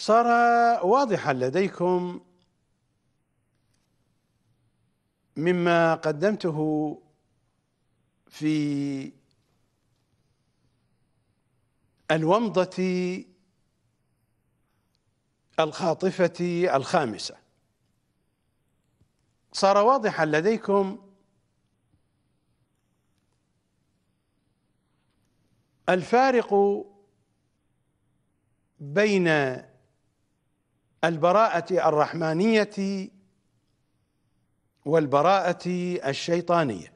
صار واضحا لديكم مما قدمته في الومضة الخاطفة الخامسة صار واضحا لديكم الفارق بين البراءة الرحمانية والبراءة الشيطانية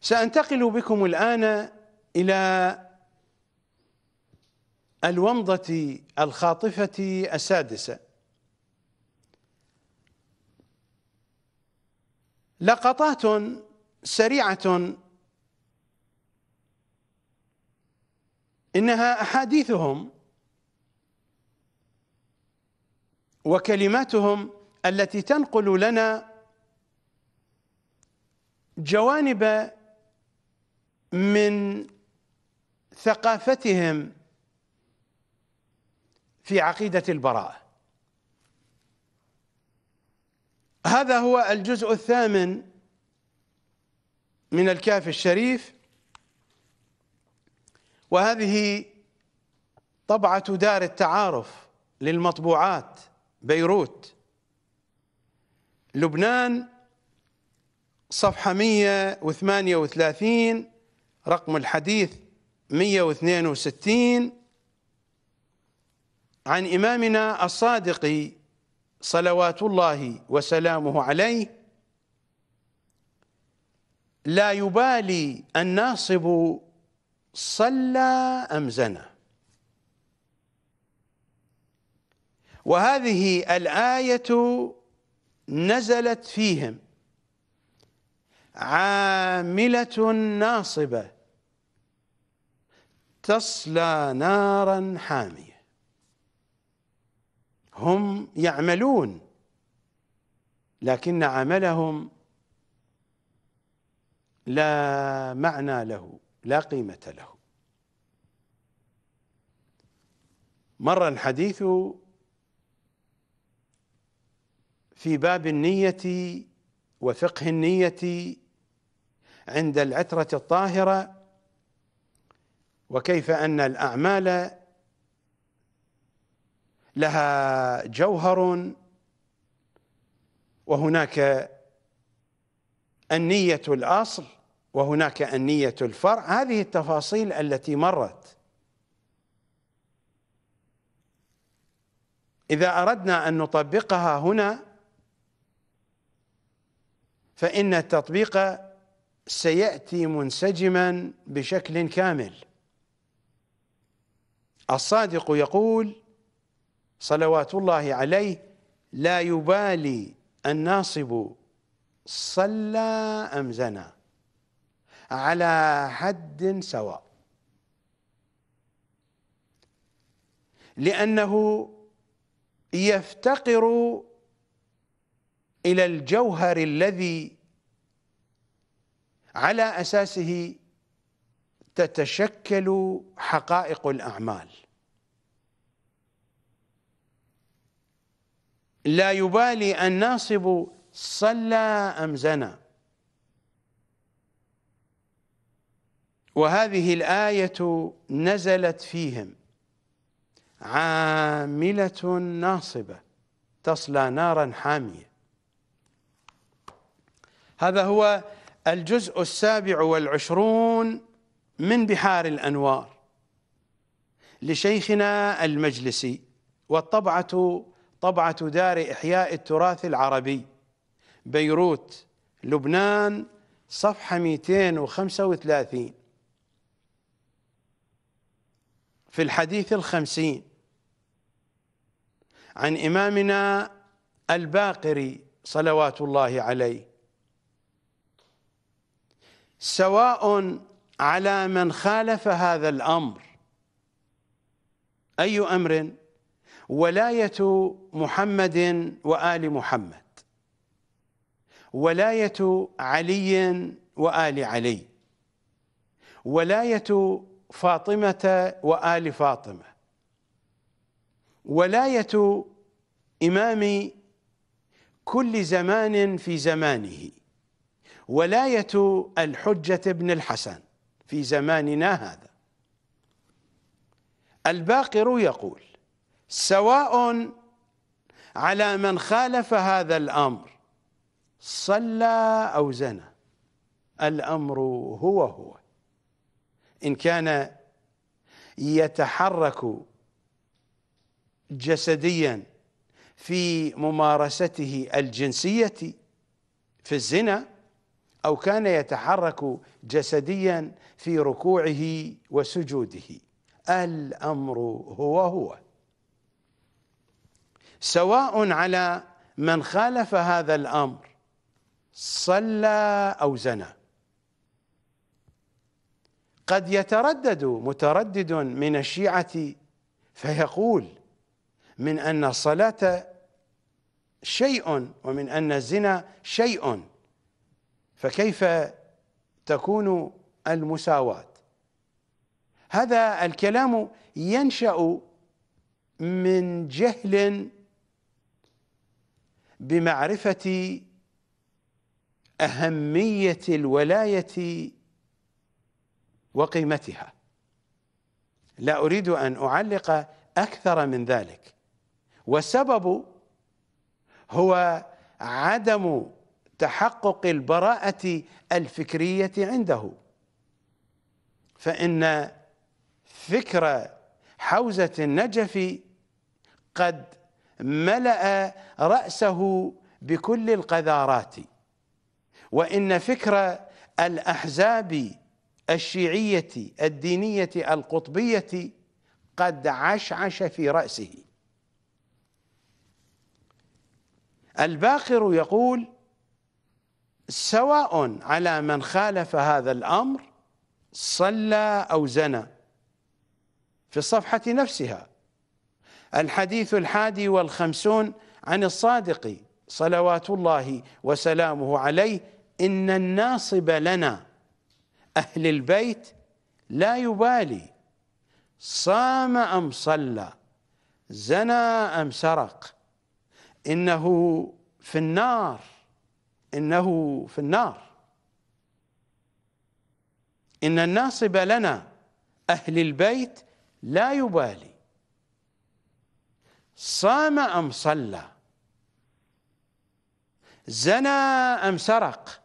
سأنتقل بكم الآن إلى الومضة الخاطفة السادسة لقطات سريعة انها احاديثهم وكلماتهم التي تنقل لنا جوانب من ثقافتهم في عقيده البراءه هذا هو الجزء الثامن من الكاف الشريف وهذه طبعة دار التعارف للمطبوعات بيروت لبنان صفحة 138 رقم الحديث 162 عن إمامنا الصادق صلوات الله وسلامه عليه لا يبالي الناصب صلى أم زنى وهذه الآية نزلت فيهم عاملة ناصبة تصلى نارا حامية هم يعملون لكن عملهم لا معنى له لا قيمة له مر الحديث في باب النية وفقه النية عند العترة الطاهرة وكيف أن الأعمال لها جوهر وهناك النية الأصل وهناك أنية الفرع هذه التفاصيل التي مرت إذا أردنا أن نطبقها هنا فإن التطبيق سيأتي منسجما بشكل كامل الصادق يقول صلوات الله عليه لا يبالي الناصب صلى أم زنى على حد سواء لأنه يفتقر إلى الجوهر الذي على أساسه تتشكل حقائق الأعمال لا يبالي الناصب صلى أم زنى وهذه الآية نزلت فيهم عاملة ناصبة تصلى نارا حامية هذا هو الجزء السابع والعشرون من بحار الأنوار لشيخنا المجلسي والطبعة طبعة دار إحياء التراث العربي بيروت لبنان صفحة 235 في الحديث الخمسين عن إمامنا الباقري صلوات الله عليه سواء على من خالف هذا الأمر أي أمر ولاية محمد وآل محمد ولاية علي وآل علي ولاية فاطمة وآل فاطمة ولاية إمام كل زمان في زمانه ولاية الحجة بن الحسن في زماننا هذا الباقر يقول سواء على من خالف هذا الأمر صلى أو زنى الأمر هو هو إن كان يتحرك جسديا في ممارسته الجنسية في الزنا أو كان يتحرك جسديا في ركوعه وسجوده الأمر هو هو سواء على من خالف هذا الأمر صلى أو زنى قد يتردد متردد من الشيعة فيقول من أن الصلاة شيء ومن أن الزنا شيء فكيف تكون المساواة هذا الكلام ينشأ من جهل بمعرفة أهمية الولاية وقيمتها لا اريد ان اعلق اكثر من ذلك والسبب هو عدم تحقق البراءه الفكريه عنده فان فكر حوزه النجف قد ملا راسه بكل القذارات وان فكر الاحزاب الشيعية الدينية القطبية قد عشعش في رأسه الباقر يقول سواء على من خالف هذا الأمر صلى أو زنى في الصفحة نفسها الحديث الحادي والخمسون عن الصادق صلوات الله وسلامه عليه إن الناصب لنا أهل البيت لا يبالي صام أم صلى زنى أم سرق إنه في النار إنه في النار إن الناصب لنا أهل البيت لا يبالي صام أم صلى زنى أم سرق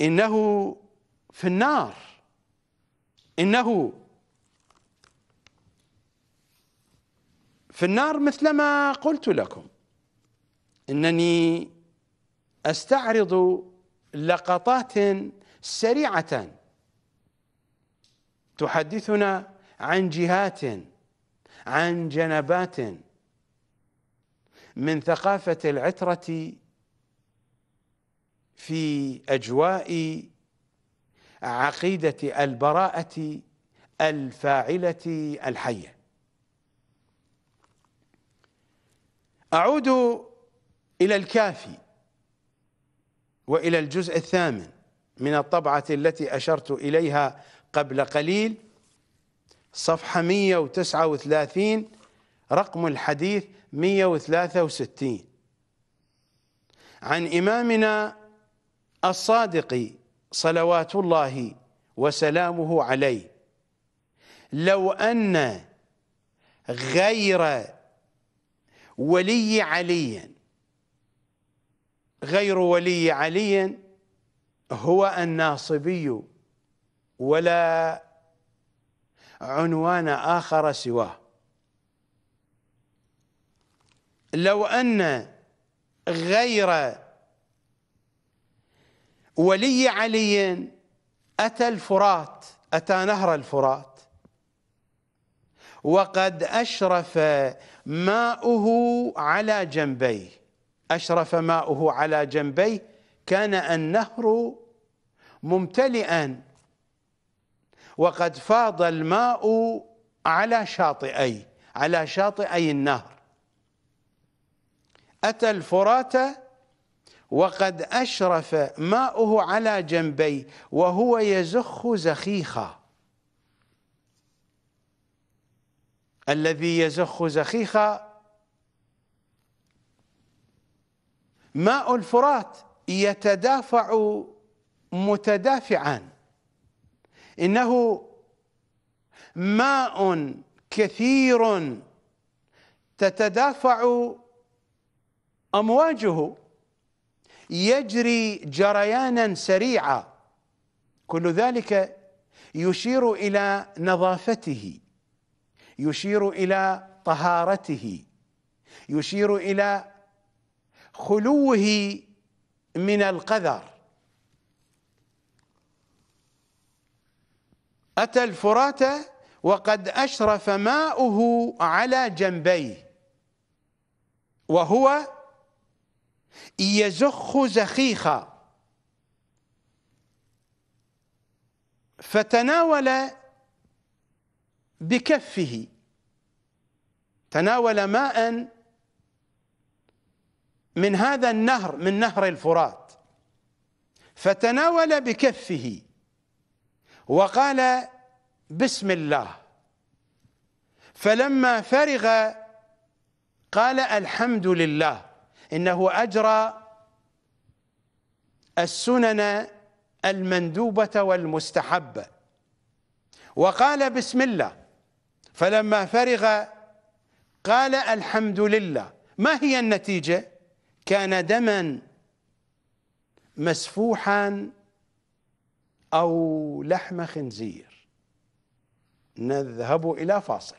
إنه في النار إنه في النار مثلما قلت لكم إنني أستعرض لقطات سريعة تحدثنا عن جهات عن جنبات من ثقافة العترة في أجواء عقيده البراءه الفاعله الحيه اعود الى الكافي والى الجزء الثامن من الطبعه التي اشرت اليها قبل قليل صفحه 139 رقم الحديث 163 عن إمامنا الصادق صلوات الله وسلامه عليه لو أن غير ولي علي غير ولي علي هو الناصبي ولا عنوان آخر سواه لو أن غير ولي علي أتى الفرات أتى نهر الفرات وقد أشرف ماؤه على جنبيه أشرف ماؤه على جنبيه كان النهر ممتلئا وقد فاض الماء على شاطئي على شاطئي النهر أتى الفرات وقد أشرف ماؤه على جنبي وهو يزخ زخيخا الذي يزخ زخيخا ماء الفرات يتدافع متدافعا إنه ماء كثير تتدافع أمواجه يجري جريانا سريعا كل ذلك يشير الى نظافته يشير الى طهارته يشير الى خلوه من القذر اتى الفرات وقد اشرف ماؤه على جنبيه وهو يزخ زخيخا فتناول بكفه تناول ماء من هذا النهر من نهر الفرات فتناول بكفه وقال بسم الله فلما فرغ قال الحمد لله إنه أجرى السنن المندوبة والمستحبة وقال بسم الله فلما فرغ قال الحمد لله ما هي النتيجة كان دما مسفوحا أو لحم خنزير نذهب إلى فاصل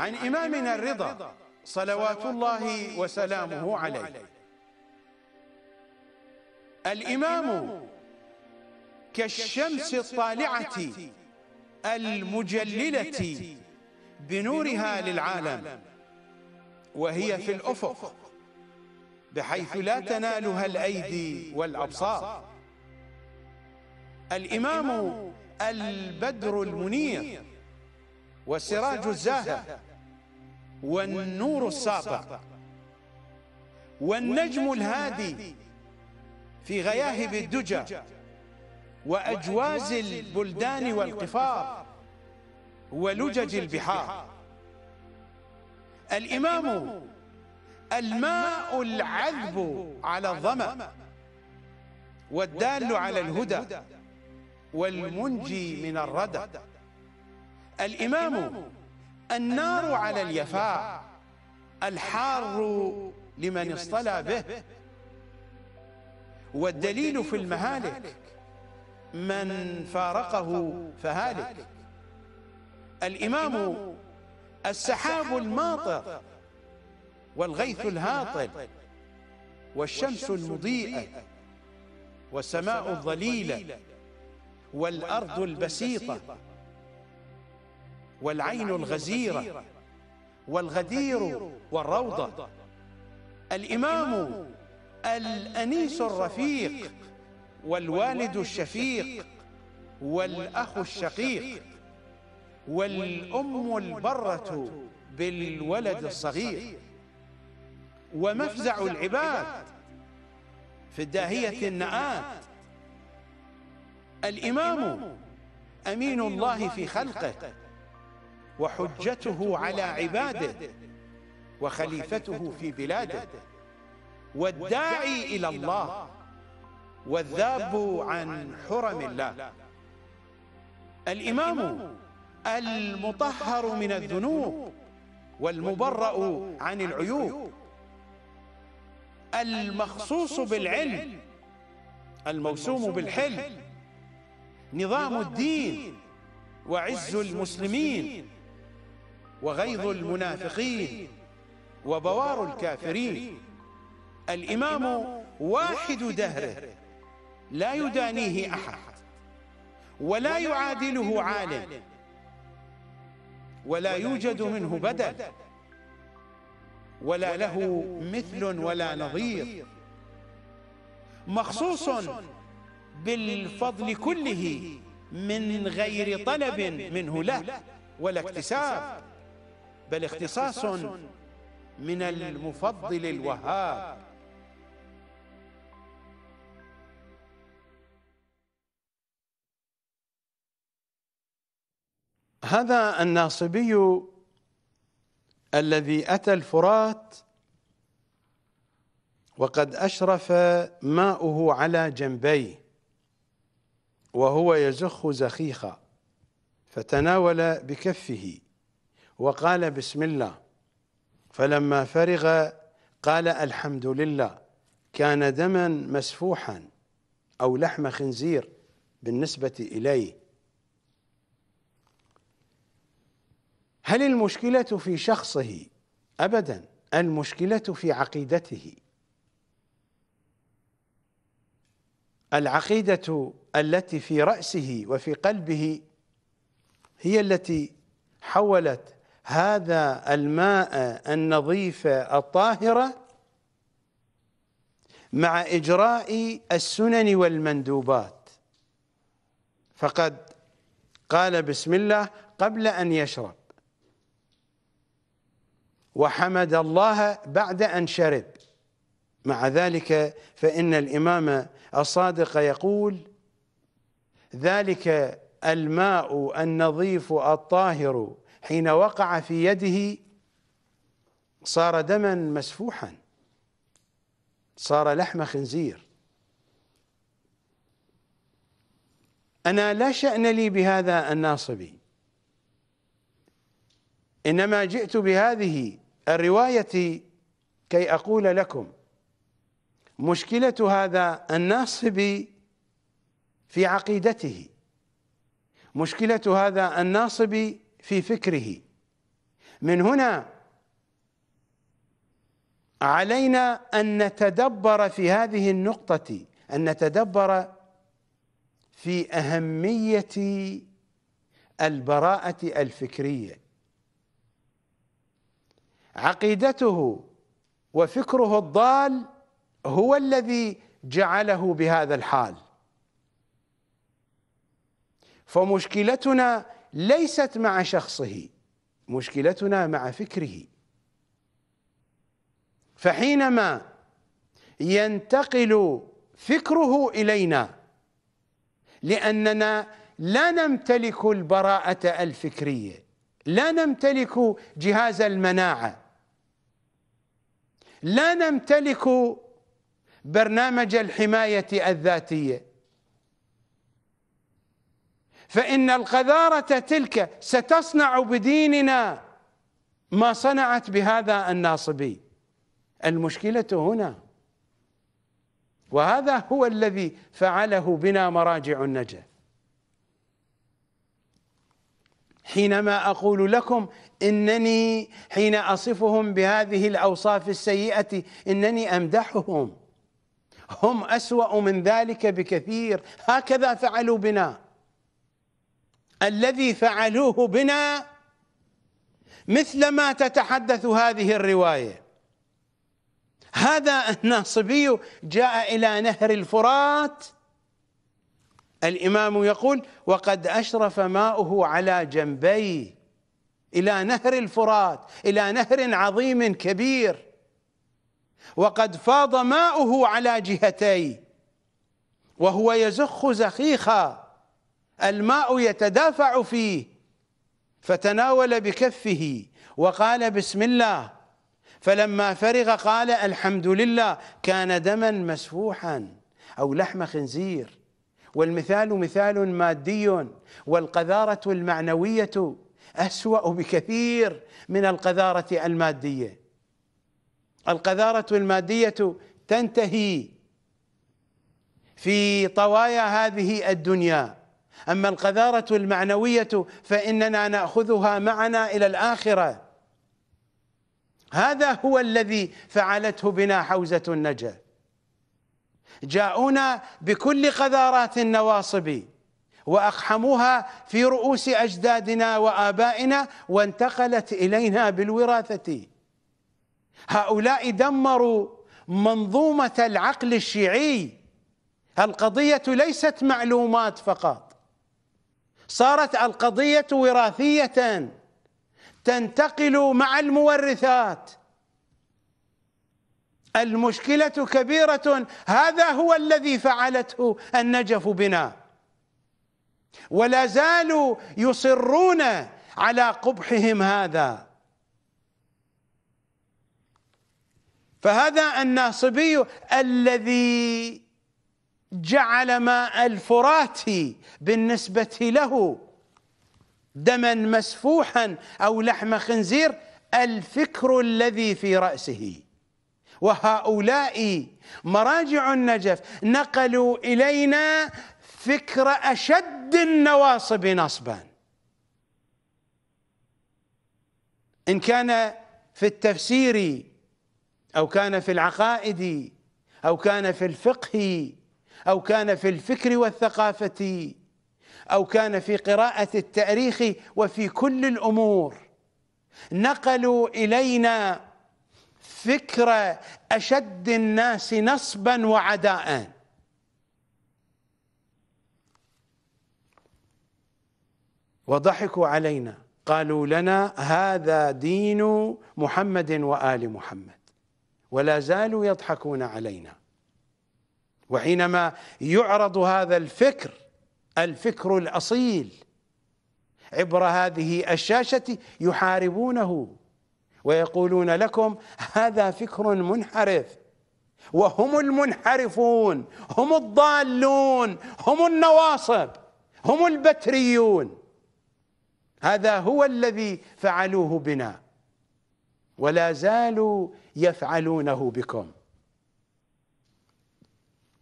عن إمامنا الرضا صلوات الله وسلامه عليه الإمام كالشمس الطالعة المجللة بنورها للعالم وهي في الأفق بحيث لا تنالها الأيدي والأبصار الإمام البدر المنير والسراج الزاهر والنور الساطع والنجم الهادي في غياهب الدجى وأجواز البلدان والقفار ولجج البحار الإمام الماء العذب على الظمأ والدال على الهدى والمنجي من الردى الإمام النار على اليفاء الحار لمن اصطلى به والدليل في المهالك من فارقه فهالك الإمام السحاب الماطر والغيث الهاطل والشمس المضيئة والسماء الظليلة والأرض البسيطة والعين الغزيرة والغدير والروضة الإمام الأنيس الرفيق والوالد الشفيق والأخ الشقيق والأم البرة بالولد الصغير ومفزع العباد في الداهية النآت الإمام أمين الله في خلقه وحجته على عباده وخليفته في بلاده والداعي إلى الله والذاب عن حرم الله الإمام المطهر من الذنوب والمبرأ عن العيوب المخصوص بالعلم الموسوم بالحلم نظام الدين وعز المسلمين وغيظ المنافقين وبوار الكافرين الإمام واحد دهره لا يدانيه أحد ولا يعادله عالم ولا يوجد منه بدل ولا له مثل ولا نظير مخصوص بالفضل كله من غير طلب منه له ولا اكتساب بل اختصاص من المفضل الوهاب هذا الناصبي الذي اتى الفرات وقد اشرف ماؤه على جنبيه وهو يزخ زخيخا فتناول بكفه وقال بسم الله فلما فرغ قال الحمد لله كان دما مسفوحا أو لحم خنزير بالنسبة إليه هل المشكلة في شخصه؟ أبدا المشكلة في عقيدته العقيدة التي في رأسه وفي قلبه هي التي حولت هذا الماء النظيف الطاهرة مع إجراء السنن والمندوبات فقد قال بسم الله قبل أن يشرب وحمد الله بعد أن شرب مع ذلك فإن الإمام الصادق يقول ذلك الماء النظيف الطاهر حين وقع في يده صار دما مسفوحا صار لحم خنزير أنا لا شأن لي بهذا الناصبي إنما جئت بهذه الرواية كي أقول لكم مشكلة هذا الناصبي في عقيدته مشكلة هذا الناصبي في فكره من هنا علينا أن نتدبر في هذه النقطة أن نتدبر في أهمية البراءة الفكرية عقيدته وفكره الضال هو الذي جعله بهذا الحال فمشكلتنا ليست مع شخصه مشكلتنا مع فكره فحينما ينتقل فكره الينا لاننا لا نمتلك البراءه الفكريه لا نمتلك جهاز المناعه لا نمتلك برنامج الحمايه الذاتيه فإن القذارة تلك ستصنع بديننا ما صنعت بهذا الناصبي المشكلة هنا وهذا هو الذي فعله بنا مراجع النجا حينما اقول لكم انني حين اصفهم بهذه الاوصاف السيئه انني امدحهم هم اسوا من ذلك بكثير هكذا فعلوا بنا الذي فعلوه بنا مثل ما تتحدث هذه الروايه هذا الناصبي جاء الى نهر الفرات الامام يقول وقد اشرف ماؤه على جنبيه الى نهر الفرات الى نهر عظيم كبير وقد فاض ماؤه على جهتيه وهو يزخ زخيخا الماء يتدافع فيه فتناول بكفه وقال بسم الله فلما فرغ قال الحمد لله كان دما مسفوحا أو لحم خنزير والمثال مثال مادي والقذارة المعنوية أسوأ بكثير من القذارة المادية القذارة المادية تنتهي في طوايا هذه الدنيا اما القذاره المعنويه فاننا ناخذها معنا الى الاخره هذا هو الذي فعلته بنا حوزه النجا جاءونا بكل قذارات النواصب واقحموها في رؤوس اجدادنا وابائنا وانتقلت الينا بالوراثه هؤلاء دمروا منظومه العقل الشيعي القضيه ليست معلومات فقط صارت القضية وراثية تنتقل مع المورثات المشكلة كبيرة هذا هو الذي فعلته النجف بنا ولا زالوا يصرون على قبحهم هذا فهذا الناصبي الذي جعل ماء الفرات بالنسبة له دما مسفوحا أو لحم خنزير الفكر الذي في رأسه وهؤلاء مراجع النجف نقلوا إلينا فكر أشد النواصب نصبا إن كان في التفسير أو كان في العقائد أو كان في الفقه أو كان في الفكر والثقافة أو كان في قراءة التاريخ وفي كل الأمور نقلوا إلينا فكر أشد الناس نصبا وعداءً وضحكوا علينا قالوا لنا هذا دين محمد وآل محمد ولا زالوا يضحكون علينا وحينما يعرض هذا الفكر الفكر الاصيل عبر هذه الشاشه يحاربونه ويقولون لكم هذا فكر منحرف وهم المنحرفون هم الضالون هم النواصب هم البتريون هذا هو الذي فعلوه بنا ولا زالوا يفعلونه بكم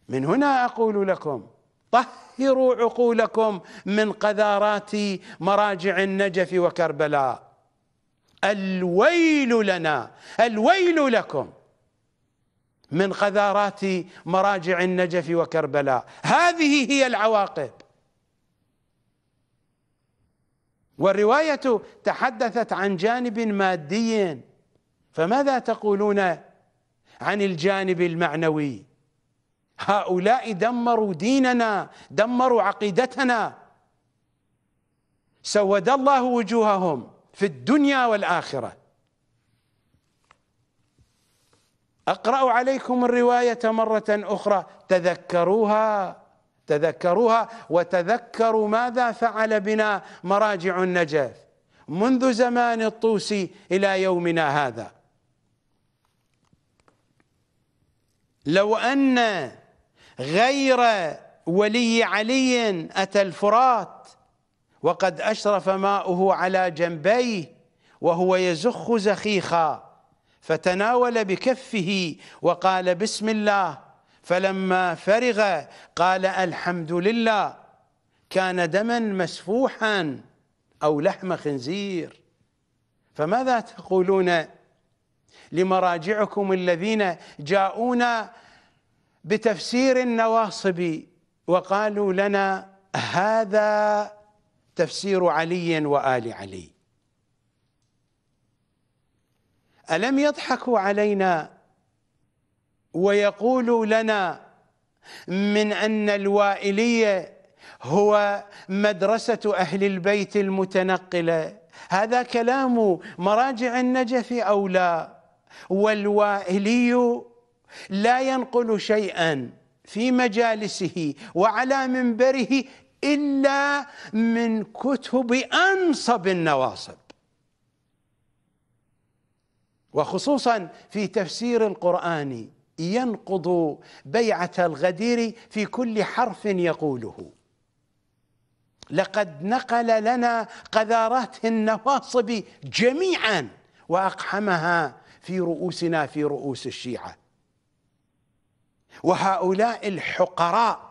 من هنا اقول لكم طهروا عقولكم من قذارات مراجع النجف وكربلاء الويل لنا الويل لكم من قذارات مراجع النجف وكربلاء هذه هي العواقب والرواية تحدثت عن جانب مادي فماذا تقولون عن الجانب المعنوي هؤلاء دمروا ديننا دمروا عقيدتنا سود الله وجوههم في الدنيا والآخرة أقرأ عليكم الرواية مرة أخرى تذكروها تذكروها وتذكروا ماذا فعل بنا مراجع النجف منذ زمان الطوسي إلى يومنا هذا لو أن غير ولي علي أتى الفرات وقد أشرف ماؤه على جنبيه وهو يزخ زخيخا فتناول بكفه وقال بسم الله فلما فرغ قال الحمد لله كان دما مسفوحا أو لحم خنزير فماذا تقولون لمراجعكم الذين جاءونا بتفسير النواصب وقالوا لنا هذا تفسير علي وآل علي ألم يضحكوا علينا ويقولوا لنا من أن الوائلية هو مدرسة أهل البيت المتنقلة هذا كلام مراجع النجف أو لا والوائلي لا ينقل شيئا في مجالسه وعلى منبره الا من كتب انصب النواصب وخصوصا في تفسير القران ينقض بيعه الغدير في كل حرف يقوله لقد نقل لنا قذارات النواصب جميعا واقحمها في رؤوسنا في رؤوس الشيعه وهؤلاء الحقراء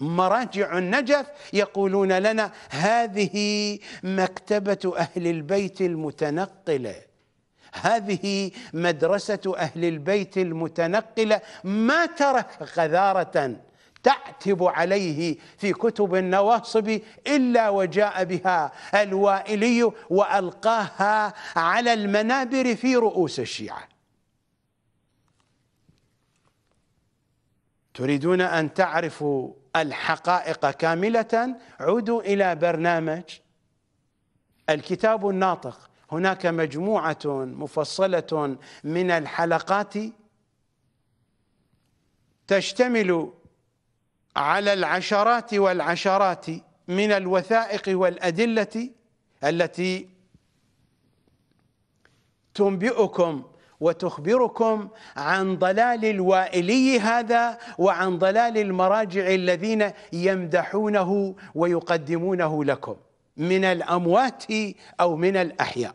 مراجع النجف يقولون لنا هذه مكتبة أهل البيت المتنقلة هذه مدرسة أهل البيت المتنقلة ما ترك غذارة تعتب عليه في كتب النواصب إلا وجاء بها الوائلي وألقاها على المنابر في رؤوس الشيعة تريدون أن تعرفوا الحقائق كاملة عودوا إلى برنامج الكتاب الناطق هناك مجموعة مفصلة من الحلقات تشتمل على العشرات والعشرات من الوثائق والأدلة التي تنبئكم وتخبركم عن ضلال الوائلي هذا وعن ضلال المراجع الذين يمدحونه ويقدمونه لكم من الأموات أو من الأحياء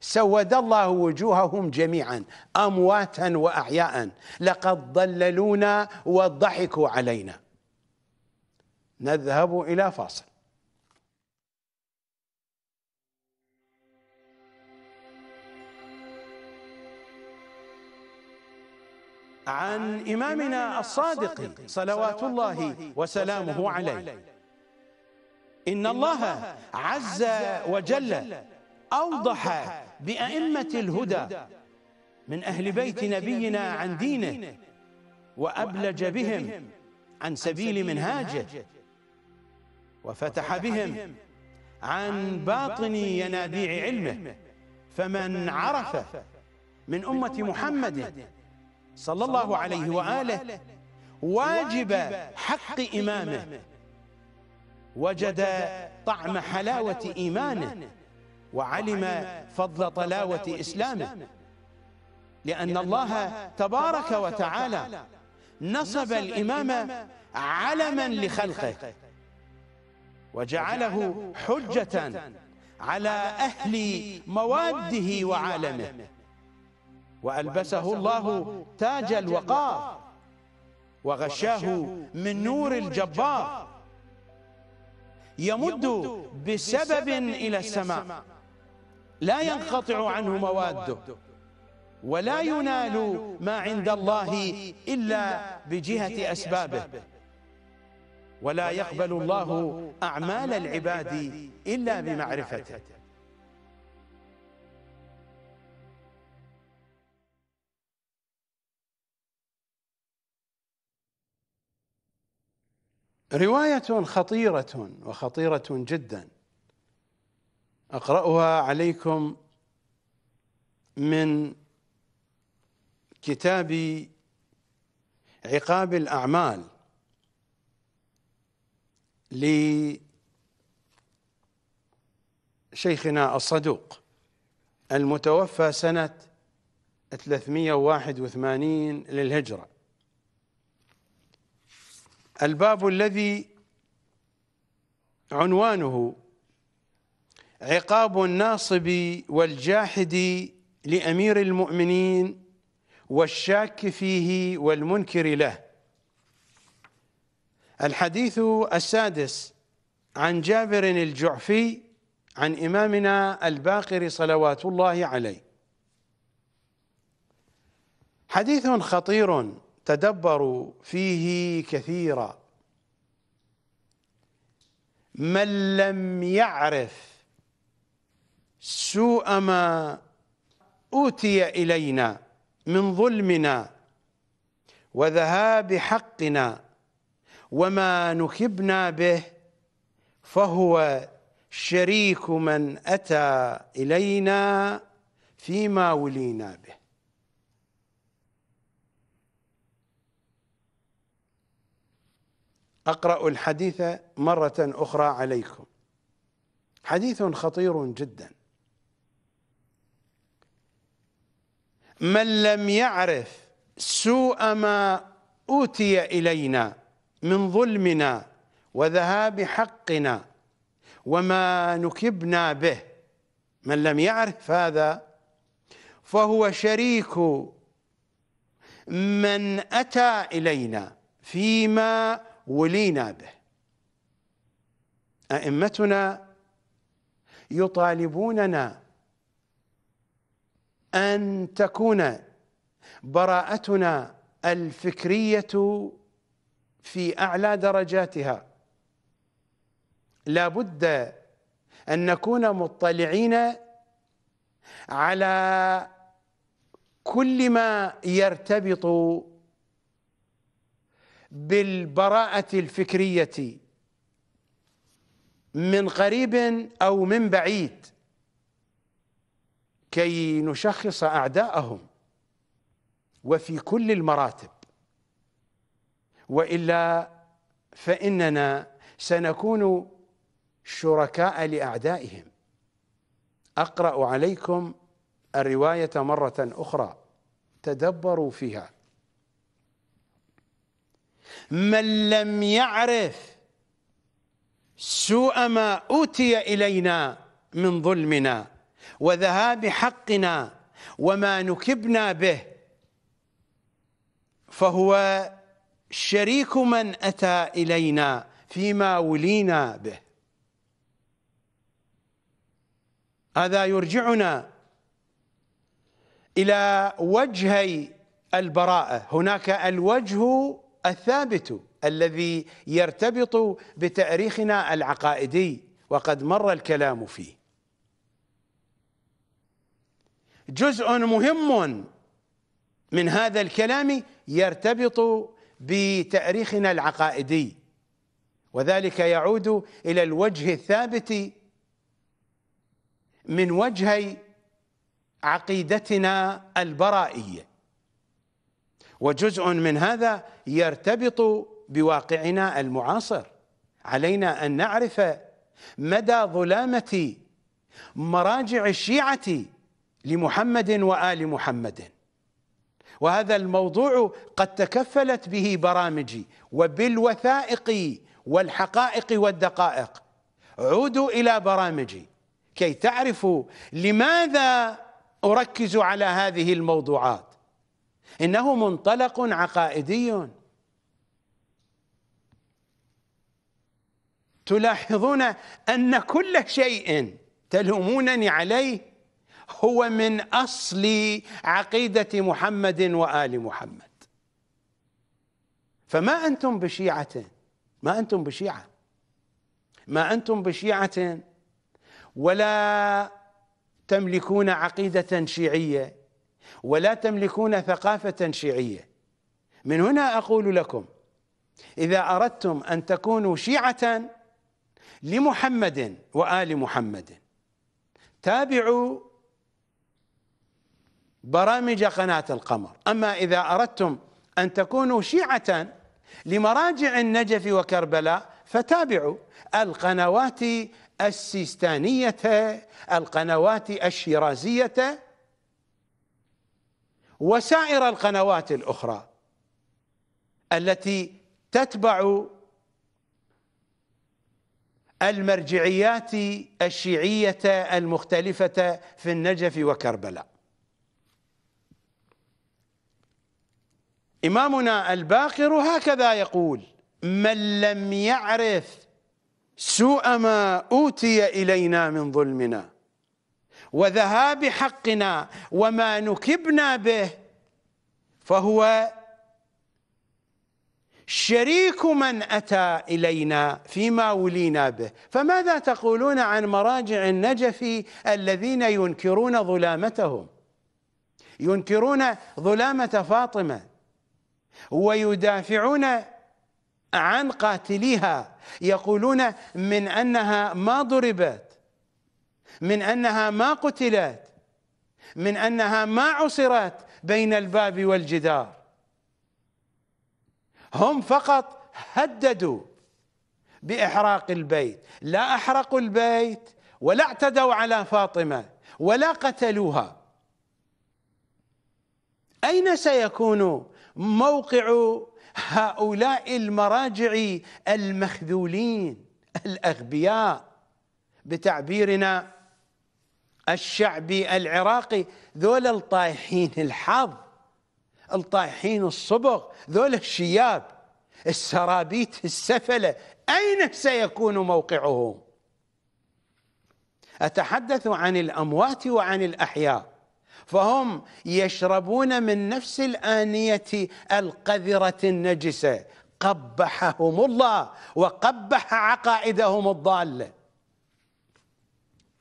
سود الله وجوههم جميعا أمواتا وأحياء لقد ضللونا وضحكوا علينا نذهب إلى فاصل عن إمامنا الصادق صلوات الله وسلامه عليه إن الله عز وجل أوضح بأئمة الهدى من أهل بيت نبينا عن دينه وأبلج بهم عن سبيل منهاجه وفتح بهم عن باطن ينابيع علمه فمن عرف من أمة محمد صلى الله عليه وآله واجب حق إمامه وجد طعم حلاوة إيمانه وعلم فضل طلاوة إسلامه لأن الله تبارك وتعالى نصب الإمام علما لخلقه وجعله حجة على أهل مواده وعالمه وألبسه الله تاج الوقار وغشاه من نور الجبار يمد بسبب إلى السماء لا ينقطع عنه مواده ولا ينال ما عند الله إلا بجهة أسبابه ولا يقبل الله أعمال العباد إلا بمعرفته روايه خطيره وخطيره جدا اقراها عليكم من كتاب عقاب الاعمال لشيخنا الصدوق المتوفى سنه 381 للهجره الباب الذي عنوانه عقاب الناصب والجاحد لامير المؤمنين والشاك فيه والمنكر له الحديث السادس عن جابر الجعفي عن امامنا الباقر صلوات الله عليه حديث خطير تدبروا فيه كثيرا من لم يعرف سوء ما أوتي إلينا من ظلمنا وذهاب حقنا وما نكبنا به فهو شريك من أتى إلينا فيما ولينا به أقرأ الحديث مرة أخرى عليكم حديث خطير جدا من لم يعرف سوء ما أوتي إلينا من ظلمنا وذهاب حقنا وما نكبنا به من لم يعرف هذا فهو شريك من أتى إلينا فيما ولينا به ائمتنا يطالبوننا ان تكون براءتنا الفكريه في اعلى درجاتها لا بد ان نكون مطلعين على كل ما يرتبط بالبراءه الفكريه من قريب او من بعيد كي نشخص اعداءهم وفي كل المراتب والا فاننا سنكون شركاء لاعدائهم اقرا عليكم الروايه مره اخرى تدبروا فيها من لم يعرف سوء ما أوتي إلينا من ظلمنا وذهاب حقنا وما نكبنا به فهو شريك من أتى إلينا فيما ولينا به هذا يرجعنا إلى وجهي البراءة هناك الوجه الثابت الذي يرتبط بتاريخنا العقائدي وقد مر الكلام فيه جزء مهم من هذا الكلام يرتبط بتاريخنا العقائدي وذلك يعود الى الوجه الثابت من وجهي عقيدتنا البرائيه وجزء من هذا يرتبط بواقعنا المعاصر علينا ان نعرف مدى ظلامه مراجع الشيعه لمحمد وال محمد وهذا الموضوع قد تكفلت به برامجي وبالوثائق والحقائق والدقائق عودوا الى برامجي كي تعرفوا لماذا اركز على هذه الموضوعات انه منطلق عقائدي تلاحظون ان كل شيء تلومونني عليه هو من اصل عقيده محمد وال محمد فما انتم بشيعه ما انتم بشيعه ما انتم بشيعه ولا تملكون عقيده شيعيه ولا تملكون ثقافة شيعية من هنا أقول لكم إذا أردتم أن تكونوا شيعة لمحمد وآل محمد تابعوا برامج قناة القمر أما إذا أردتم أن تكونوا شيعة لمراجع النجف وكربلاء فتابعوا القنوات السيستانية القنوات الشيرازية وسائر القنوات الأخرى التي تتبع المرجعيات الشيعية المختلفة في النجف وكربلاء إمامنا الباقر هكذا يقول من لم يعرف سوء ما أوتي إلينا من ظلمنا وذهاب حقنا وما نكبنا به فهو شريك من أتى إلينا فيما ولينا به فماذا تقولون عن مراجع النجف الذين ينكرون ظلامتهم ينكرون ظلامة فاطمة ويدافعون عن قاتليها يقولون من أنها ما ضربت من انها ما قتلت من انها ما عصرت بين الباب والجدار هم فقط هددوا باحراق البيت لا احرقوا البيت ولا اعتدوا على فاطمه ولا قتلوها اين سيكون موقع هؤلاء المراجع المخذولين الاغبياء بتعبيرنا الشعبي العراقي ذول الطايحين الحظ الطايحين الصبغ ذول الشياب السرابيت السفلة أين سيكون موقعهم أتحدث عن الأموات وعن الأحياء فهم يشربون من نفس الآنية القذرة النجسة قبحهم الله وقبح عقائدهم الضاله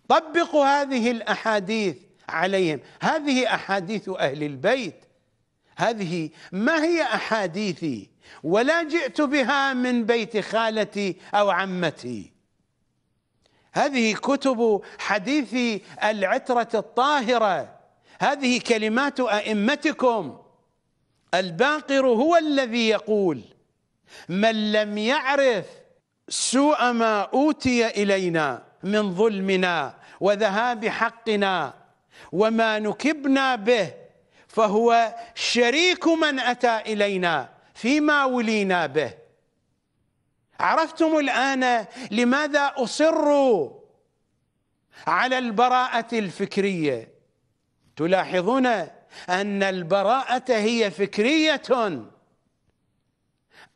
طبقوا هذه الأحاديث عليهم هذه أحاديث أهل البيت هذه ما هي أحاديثي ولا جئت بها من بيت خالتي أو عمتي هذه كتب حديث العترة الطاهرة هذه كلمات أئمتكم الباقر هو الذي يقول من لم يعرف سوء ما أوتي إلينا من ظلمنا وذهاب حقنا وما نكبنا به فهو شريك من أتى إلينا فيما ولينا به عرفتم الآن لماذا أصروا على البراءة الفكرية تلاحظون أن البراءة هي فكرية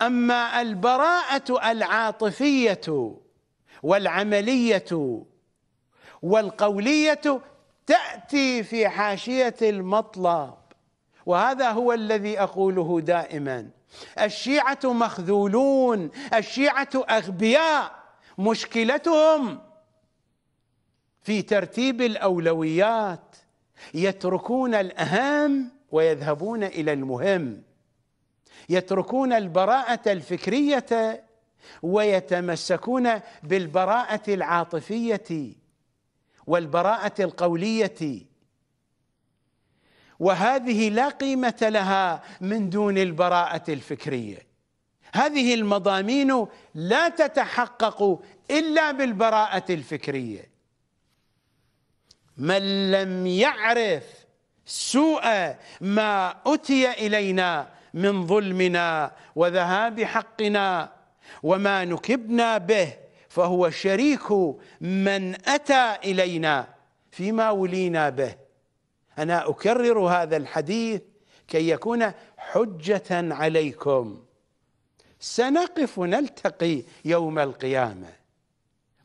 أما البراءة العاطفية والعملية والقولية تأتي في حاشية المطلب وهذا هو الذي أقوله دائما الشيعة مخذولون الشيعة أغبياء مشكلتهم في ترتيب الأولويات يتركون الأهم ويذهبون إلى المهم يتركون البراءة الفكرية ويتمسكون بالبراءة العاطفية والبراءة القولية وهذه لا قيمة لها من دون البراءة الفكرية هذه المضامين لا تتحقق إلا بالبراءة الفكرية من لم يعرف سوء ما أتي إلينا من ظلمنا وذهاب حقنا وما نكبنا به فهو شريك من أتى إلينا فيما ولينا به أنا أكرر هذا الحديث كي يكون حجة عليكم سنقف نلتقي يوم القيامة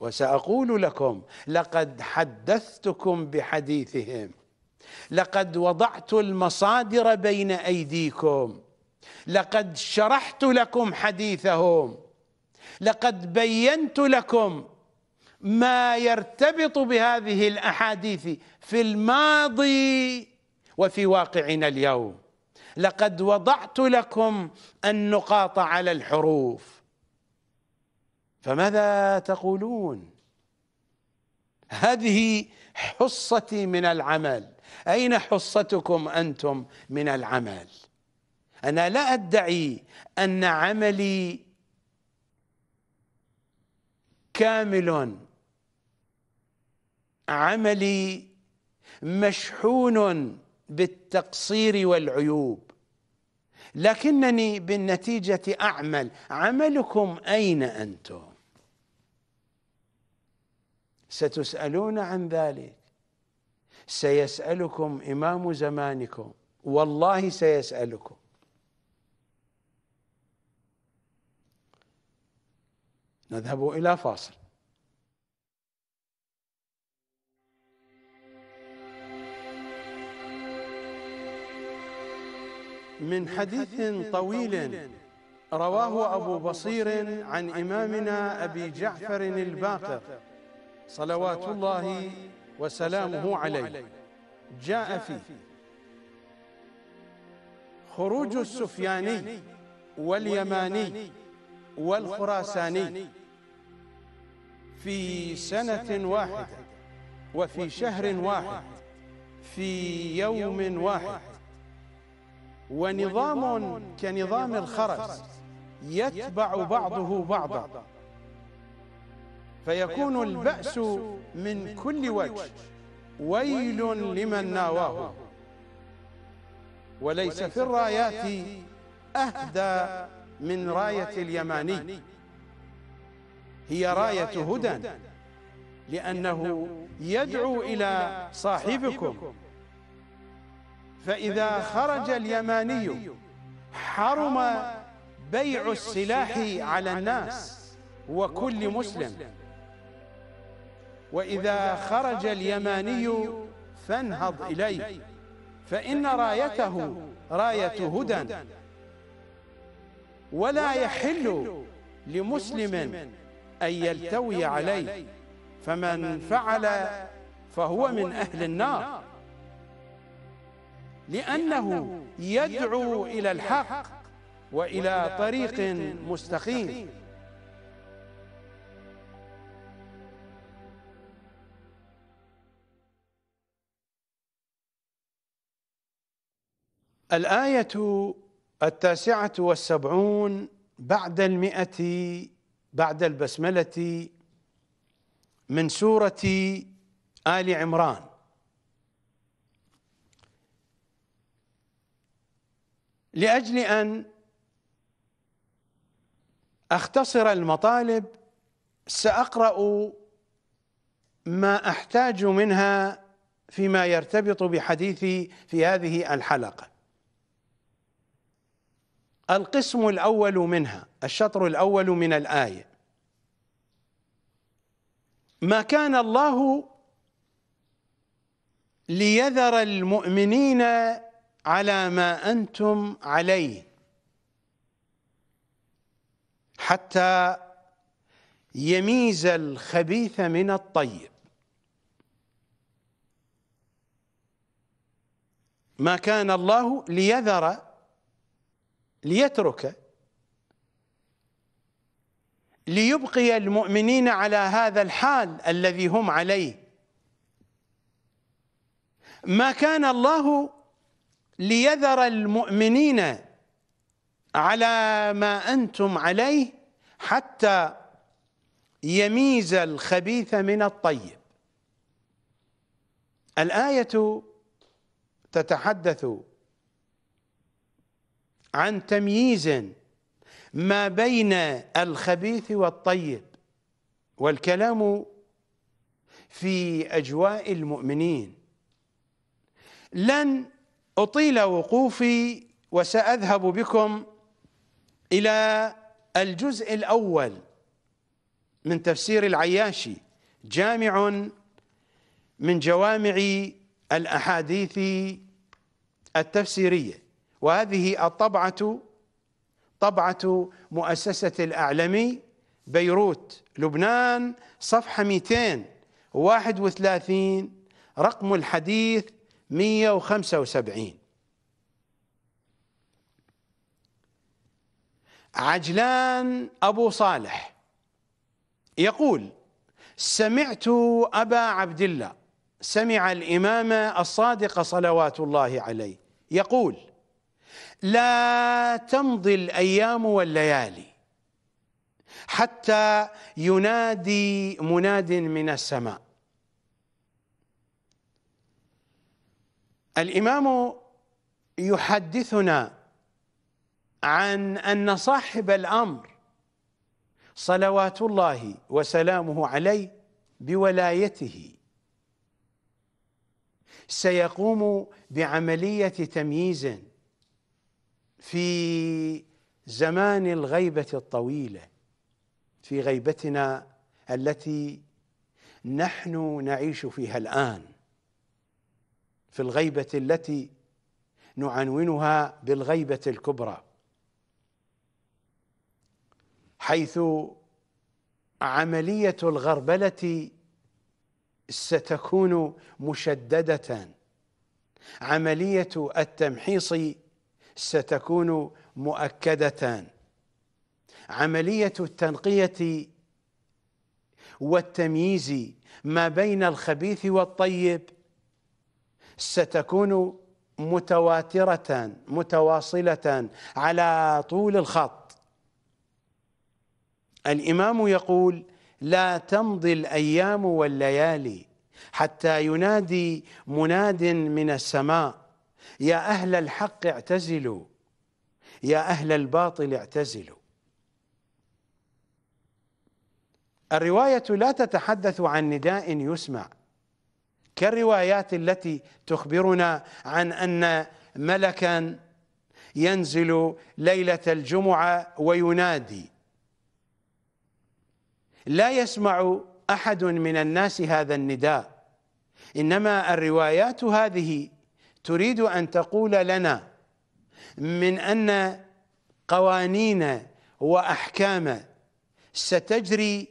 وسأقول لكم لقد حدثتكم بحديثهم لقد وضعت المصادر بين أيديكم لقد شرحت لكم حديثهم لقد بينت لكم ما يرتبط بهذه الاحاديث في الماضي وفي واقعنا اليوم لقد وضعت لكم النقاط على الحروف فماذا تقولون هذه حصتي من العمل اين حصتكم انتم من العمل انا لا ادعي ان عملي كامل عملي مشحون بالتقصير والعيوب لكنني بالنتيجة أعمل عملكم أين أنتم ستسألون عن ذلك سيسألكم إمام زمانكم والله سيسألكم نذهب إلى فاصل من حديث طويل رواه أبو بصير عن إمامنا أبي جعفر الباقر صلوات الله وسلامه عليه جاء فيه خروج السفياني واليماني والخراساني في سنة واحدة وفي شهر واحد في يوم واحد ونظام كنظام الخرس يتبع بعضه بعضا فيكون البأس من كل وجه ويل لمن ناواه وليس في الرايات أهدى من راية اليماني هي راية هدى لأنه يدعو إلى صاحبكم فإذا خرج اليماني حرم بيع السلاح على الناس وكل مسلم وإذا خرج اليماني فانهض إليه فإن رايته راية هدى ولا يحل لمسلم أن يلتوي عليه فمن فعل فهو من أهل النار لأنه يدعو إلى الحق وإلى طريق مستقيم الآية التاسعة والسبعون بعد المئة بعد البسملة من سورة آل عمران لأجل أن أختصر المطالب سأقرأ ما أحتاج منها فيما يرتبط بحديثي في هذه الحلقة القسم الأول منها الشطر الأول من الآية ما كان الله ليذر المؤمنين على ما أنتم عليه حتى يميز الخبيث من الطيب ما كان الله ليذر ليتركه ليبقي المؤمنين على هذا الحال الذي هم عليه ما كان الله ليذر المؤمنين على ما انتم عليه حتى يميز الخبيث من الطيب الايه تتحدث عن تمييز ما بين الخبيث والطيب والكلام في أجواء المؤمنين لن أطيل وقوفي وسأذهب بكم إلى الجزء الأول من تفسير العياشي جامع من جوامع الأحاديث التفسيرية وهذه الطبعة طبعة مؤسسة الأعلمي بيروت لبنان صفحة 231 رقم الحديث 175 عجلان أبو صالح يقول سمعت أبا عبد الله سمع الإمام الصادق صلوات الله عليه يقول لا تمضي الايام والليالي حتى ينادي مناد من السماء الامام يحدثنا عن ان صاحب الامر صلوات الله وسلامه عليه بولايته سيقوم بعمليه تمييز في زمان الغيبة الطويلة في غيبتنا التي نحن نعيش فيها الآن في الغيبة التي نعنونها بالغيبة الكبرى حيث عملية الغربلة ستكون مشددة عملية التمحيص ستكون مؤكدة عملية التنقية والتمييز ما بين الخبيث والطيب ستكون متواترة متواصلة على طول الخط الإمام يقول لا تمضي الأيام والليالي حتى ينادي مناد من السماء يا أهل الحق اعتزلوا يا أهل الباطل اعتزلوا الرواية لا تتحدث عن نداء يسمع كالروايات التي تخبرنا عن أن ملكا ينزل ليلة الجمعة وينادي لا يسمع أحد من الناس هذا النداء إنما الروايات هذه تريد ان تقول لنا من ان قوانين واحكام ستجري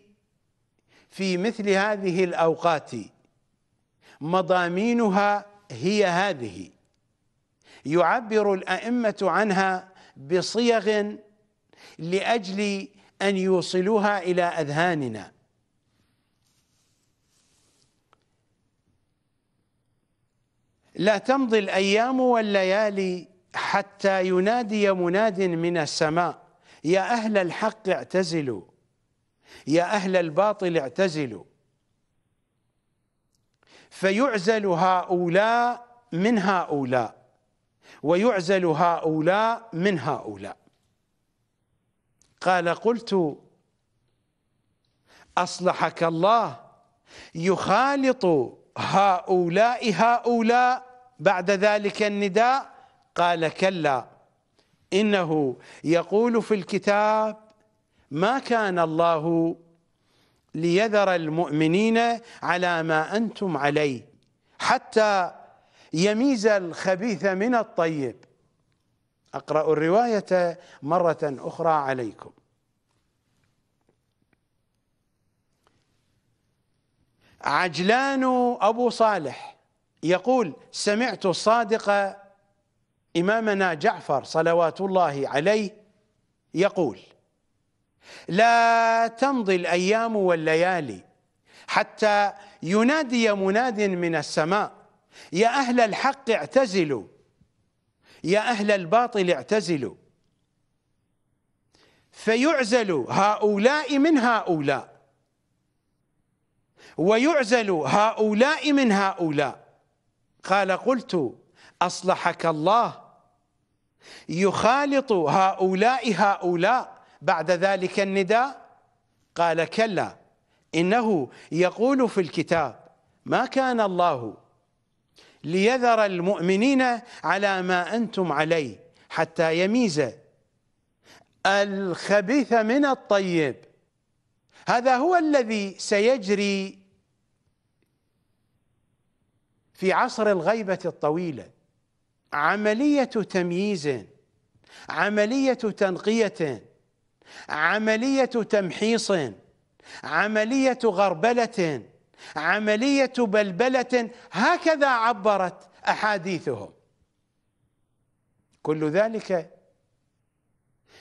في مثل هذه الاوقات مضامينها هي هذه يعبر الائمه عنها بصيغ لاجل ان يوصلوها الى اذهاننا لا تمضي الأيام والليالي حتى ينادي مناد من السماء يا أهل الحق اعتزلوا يا أهل الباطل اعتزلوا فيعزل هؤلاء من هؤلاء ويعزل هؤلاء من هؤلاء قال قلت أصلحك الله يخالط هؤلاء هؤلاء بعد ذلك النداء قال كلا إنه يقول في الكتاب ما كان الله ليذر المؤمنين على ما أنتم عليه حتى يميز الخبيث من الطيب أقرأ الرواية مرة أخرى عليكم عجلان أبو صالح يقول سمعت الصادق إمامنا جعفر صلوات الله عليه يقول لا تمضي الأيام والليالي حتى ينادي مناد من السماء يا أهل الحق اعتزلوا يا أهل الباطل اعتزلوا فيعزل هؤلاء من هؤلاء ويعزل هؤلاء من هؤلاء قال قلت أصلحك الله يخالط هؤلاء هؤلاء بعد ذلك النداء قال كلا إنه يقول في الكتاب ما كان الله ليذر المؤمنين على ما أنتم عليه حتى يميز الخبيث من الطيب هذا هو الذي سيجري في عصر الغيبة الطويلة عملية تمييز عملية تنقية عملية تمحيص عملية غربلة عملية بلبلة هكذا عبرت أحاديثهم كل ذلك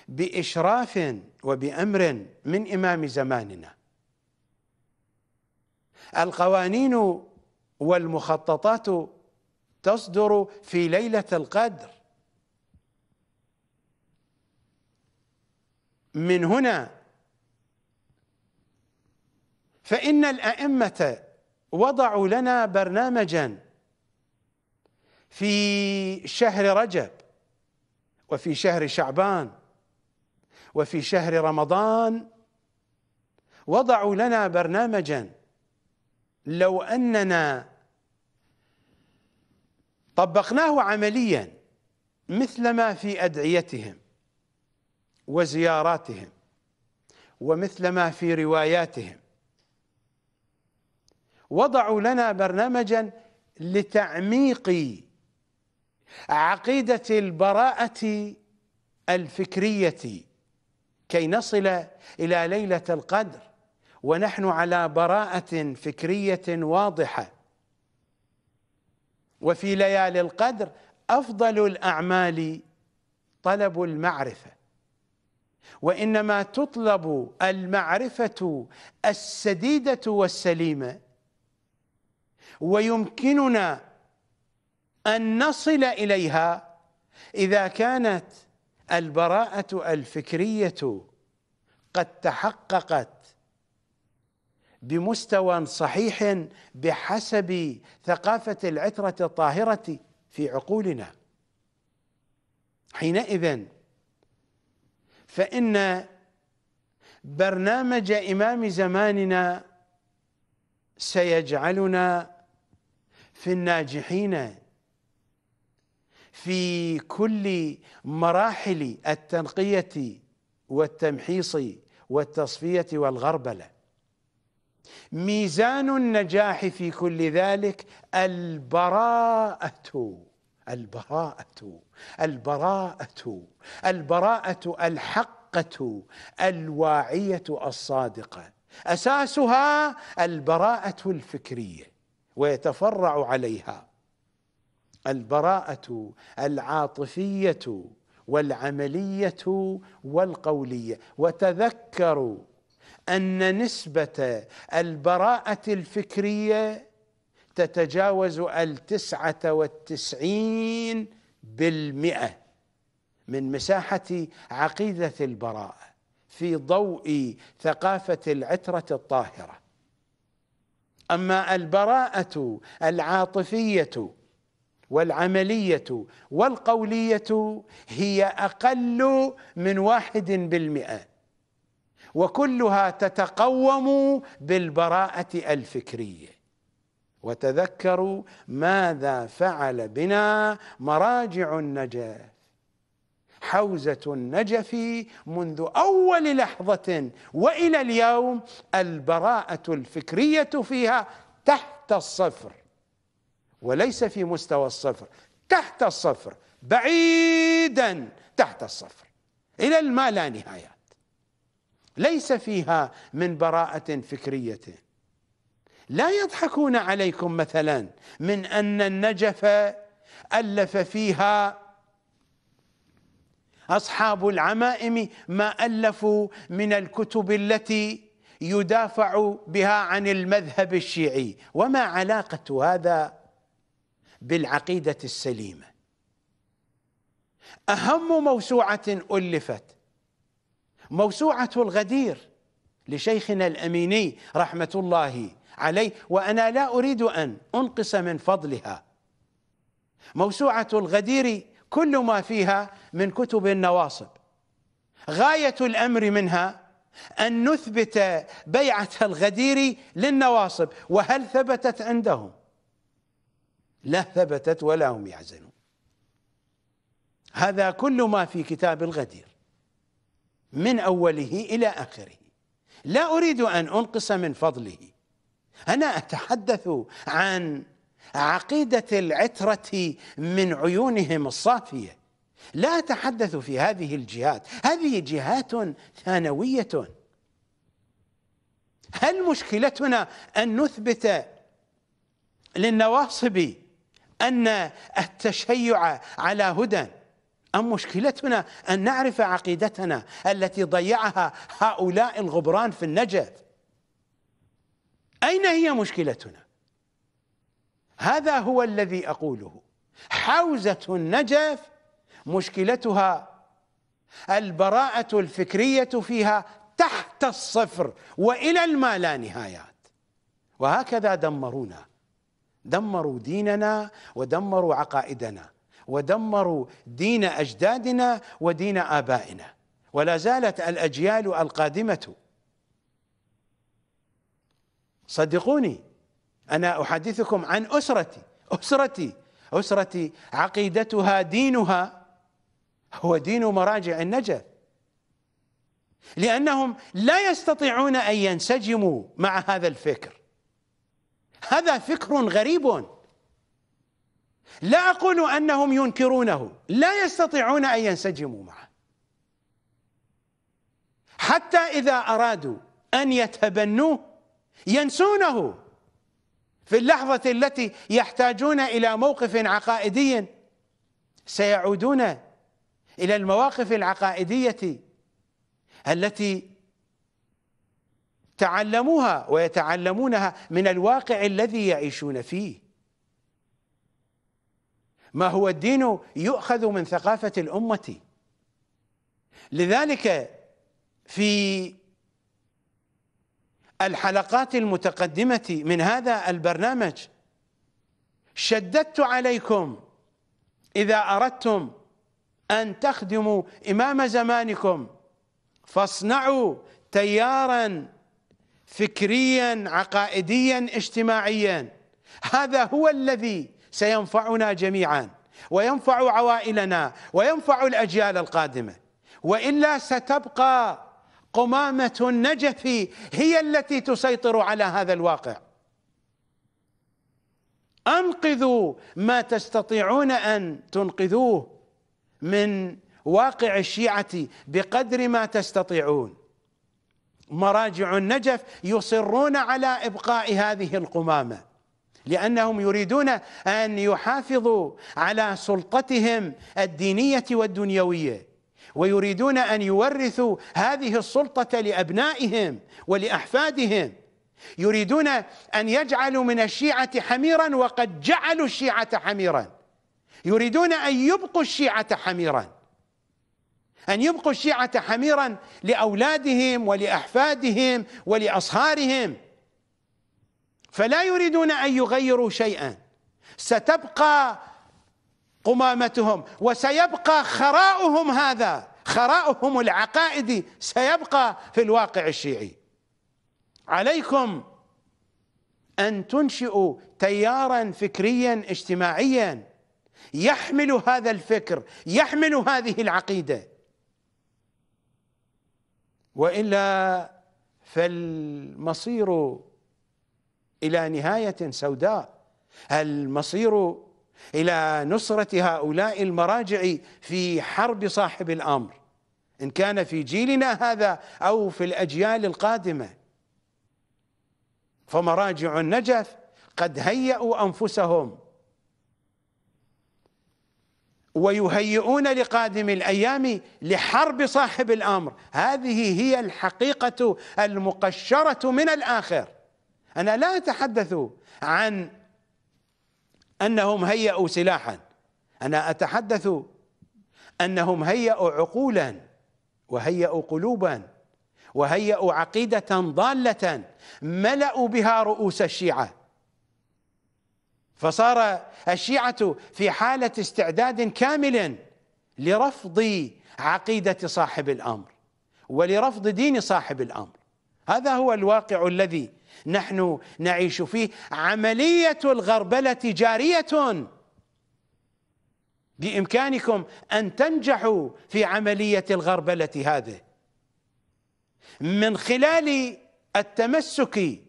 بإشراف وبأمر من إمام زماننا القوانين والمخططات تصدر في ليلة القدر من هنا فإن الأئمة وضعوا لنا برنامجا في شهر رجب وفي شهر شعبان وفي شهر رمضان وضعوا لنا برنامجا لو أننا طبقناه عمليا مثلما في أدعيتهم وزياراتهم ومثلما في رواياتهم وضعوا لنا برنامجا لتعميق عقيدة البراءة الفكرية كي نصل إلى ليلة القدر ونحن على براءة فكرية واضحة وفي ليالي القدر افضل الاعمال طلب المعرفه وانما تطلب المعرفه السديده والسليمه ويمكننا ان نصل اليها اذا كانت البراءه الفكريه قد تحققت بمستوى صحيح بحسب ثقافه العتره الطاهره في عقولنا حينئذ فان برنامج امام زماننا سيجعلنا في الناجحين في كل مراحل التنقيه والتمحيص والتصفيه والغربله ميزان النجاح في كل ذلك البراءة البراءة البراءة البراءة الحقة الواعية الصادقة أساسها البراءة الفكرية ويتفرع عليها البراءة العاطفية والعملية والقولية وتذكروا ان نسبه البراءه الفكريه تتجاوز التسعه والتسعين بالمئه من مساحه عقيده البراءه في ضوء ثقافه العتره الطاهره اما البراءه العاطفيه والعملية والقولية هي أقل من واحد بالمئة وكلها تتقوم بالبراءه الفكريه وتذكروا ماذا فعل بنا مراجع النجف حوزه النجف منذ اول لحظه والى اليوم البراءه الفكريه فيها تحت الصفر وليس في مستوى الصفر تحت الصفر بعيدا تحت الصفر الى ما لا نهايه ليس فيها من براءة فكرية لا يضحكون عليكم مثلا من أن النجف ألف فيها أصحاب العمائم ما ألفوا من الكتب التي يدافع بها عن المذهب الشيعي وما علاقة هذا بالعقيدة السليمة أهم موسوعة ألفت موسوعة الغدير لشيخنا الأميني رحمة الله عليه وأنا لا أريد أن أنقص من فضلها موسوعة الغدير كل ما فيها من كتب النواصب غاية الأمر منها أن نثبت بيعة الغدير للنواصب وهل ثبتت عندهم لا ثبتت ولا هم يحزنون هذا كل ما في كتاب الغدير من اوله الى اخره لا اريد ان انقص من فضله انا اتحدث عن عقيده العتره من عيونهم الصافيه لا اتحدث في هذه الجهات هذه جهات ثانويه هل مشكلتنا ان نثبت للنواصب ان التشيع على هدى أم مشكلتنا أن نعرف عقيدتنا التي ضيعها هؤلاء الغبران في النجف أين هي مشكلتنا هذا هو الذي أقوله حوزة النجف مشكلتها البراءة الفكرية فيها تحت الصفر وإلى الما لا نهايات وهكذا دمرونا دمروا ديننا ودمروا عقائدنا ودمروا دين اجدادنا ودين ابائنا ولا زالت الاجيال القادمه صدقوني انا احدثكم عن اسرتي اسرتي اسرتي عقيدتها دينها هو دين مراجع النجف لانهم لا يستطيعون ان ينسجموا مع هذا الفكر هذا فكر غريب لا اقول انهم ينكرونه لا يستطيعون ان ينسجموا معه حتى اذا ارادوا ان يتبنوه ينسونه في اللحظه التي يحتاجون الى موقف عقائدي سيعودون الى المواقف العقائديه التي تعلموها ويتعلمونها من الواقع الذي يعيشون فيه ما هو الدين يؤخذ من ثقافة الأمة لذلك في الحلقات المتقدمة من هذا البرنامج شددت عليكم إذا أردتم أن تخدموا إمام زمانكم فاصنعوا تيارا فكريا عقائديا اجتماعيا هذا هو الذي سينفعنا جميعا وينفع عوائلنا وينفع الأجيال القادمة وإلا ستبقى قمامة النجف هي التي تسيطر على هذا الواقع أنقذوا ما تستطيعون أن تنقذوه من واقع الشيعة بقدر ما تستطيعون مراجع النجف يصرون على إبقاء هذه القمامة لانهم يريدون ان يحافظوا على سلطتهم الدينيه والدنيويه ويريدون ان يورثوا هذه السلطه لابنائهم ولاحفادهم يريدون ان يجعلوا من الشيعه حميرا وقد جعلوا الشيعه حميرا يريدون ان يبقوا الشيعه حميرا ان يبقوا الشيعه حميرا لاولادهم ولاحفادهم ولاصهارهم فلا يريدون أن يغيروا شيئا ستبقى قمامتهم وسيبقى خراؤهم هذا خراؤهم العقائدي سيبقى في الواقع الشيعي عليكم أن تنشئوا تيارا فكريا اجتماعيا يحمل هذا الفكر يحمل هذه العقيدة وإلا فالمصير إلى نهاية سوداء المصير إلى نصرة هؤلاء المراجع في حرب صاحب الأمر إن كان في جيلنا هذا أو في الأجيال القادمة فمراجع النجف قد هيئوا أنفسهم ويهيئون لقادم الايام لحرب صاحب الامر هذه هي الحقيقه المقشره من الاخر أنا لا أتحدث عن أنهم هيأوا سلاحا أنا أتحدث أنهم هيأوا عقولا وهيأوا قلوبا وهيأوا عقيدة ضالة ملأوا بها رؤوس الشيعة فصار الشيعة في حالة استعداد كامل لرفض عقيدة صاحب الأمر ولرفض دين صاحب الأمر هذا هو الواقع الذي نحن نعيش فيه عملية الغربلة جارية بإمكانكم أن تنجحوا في عملية الغربلة هذه من خلال التمسك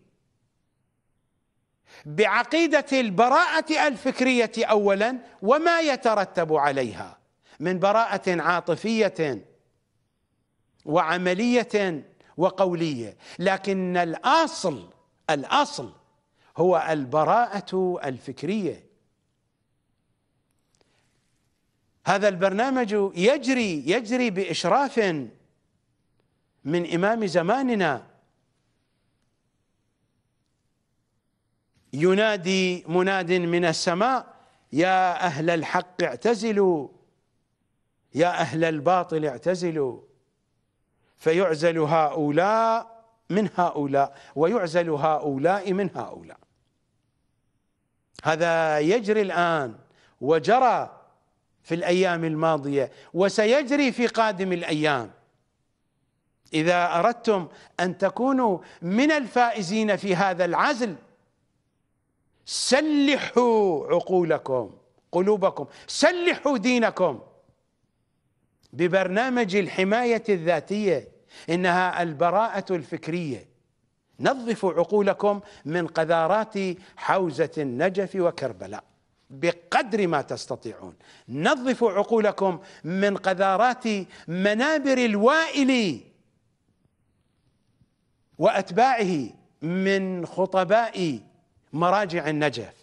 بعقيدة البراءة الفكرية أولا وما يترتب عليها من براءة عاطفية وعملية وقولية لكن الأصل الاصل هو البراءه الفكريه هذا البرنامج يجري يجري باشراف من امام زماننا ينادي مناد من السماء يا اهل الحق اعتزلوا يا اهل الباطل اعتزلوا فيعزل هؤلاء من هؤلاء ويعزل هؤلاء من هؤلاء هذا يجري الآن وجرى في الأيام الماضية وسيجري في قادم الأيام إذا أردتم أن تكونوا من الفائزين في هذا العزل سلحوا عقولكم قلوبكم سلحوا دينكم ببرنامج الحماية الذاتية انها البراءه الفكريه نظفوا عقولكم من قذارات حوزه النجف وكربلاء بقدر ما تستطيعون نظفوا عقولكم من قذارات منابر الوائل واتباعه من خطباء مراجع النجف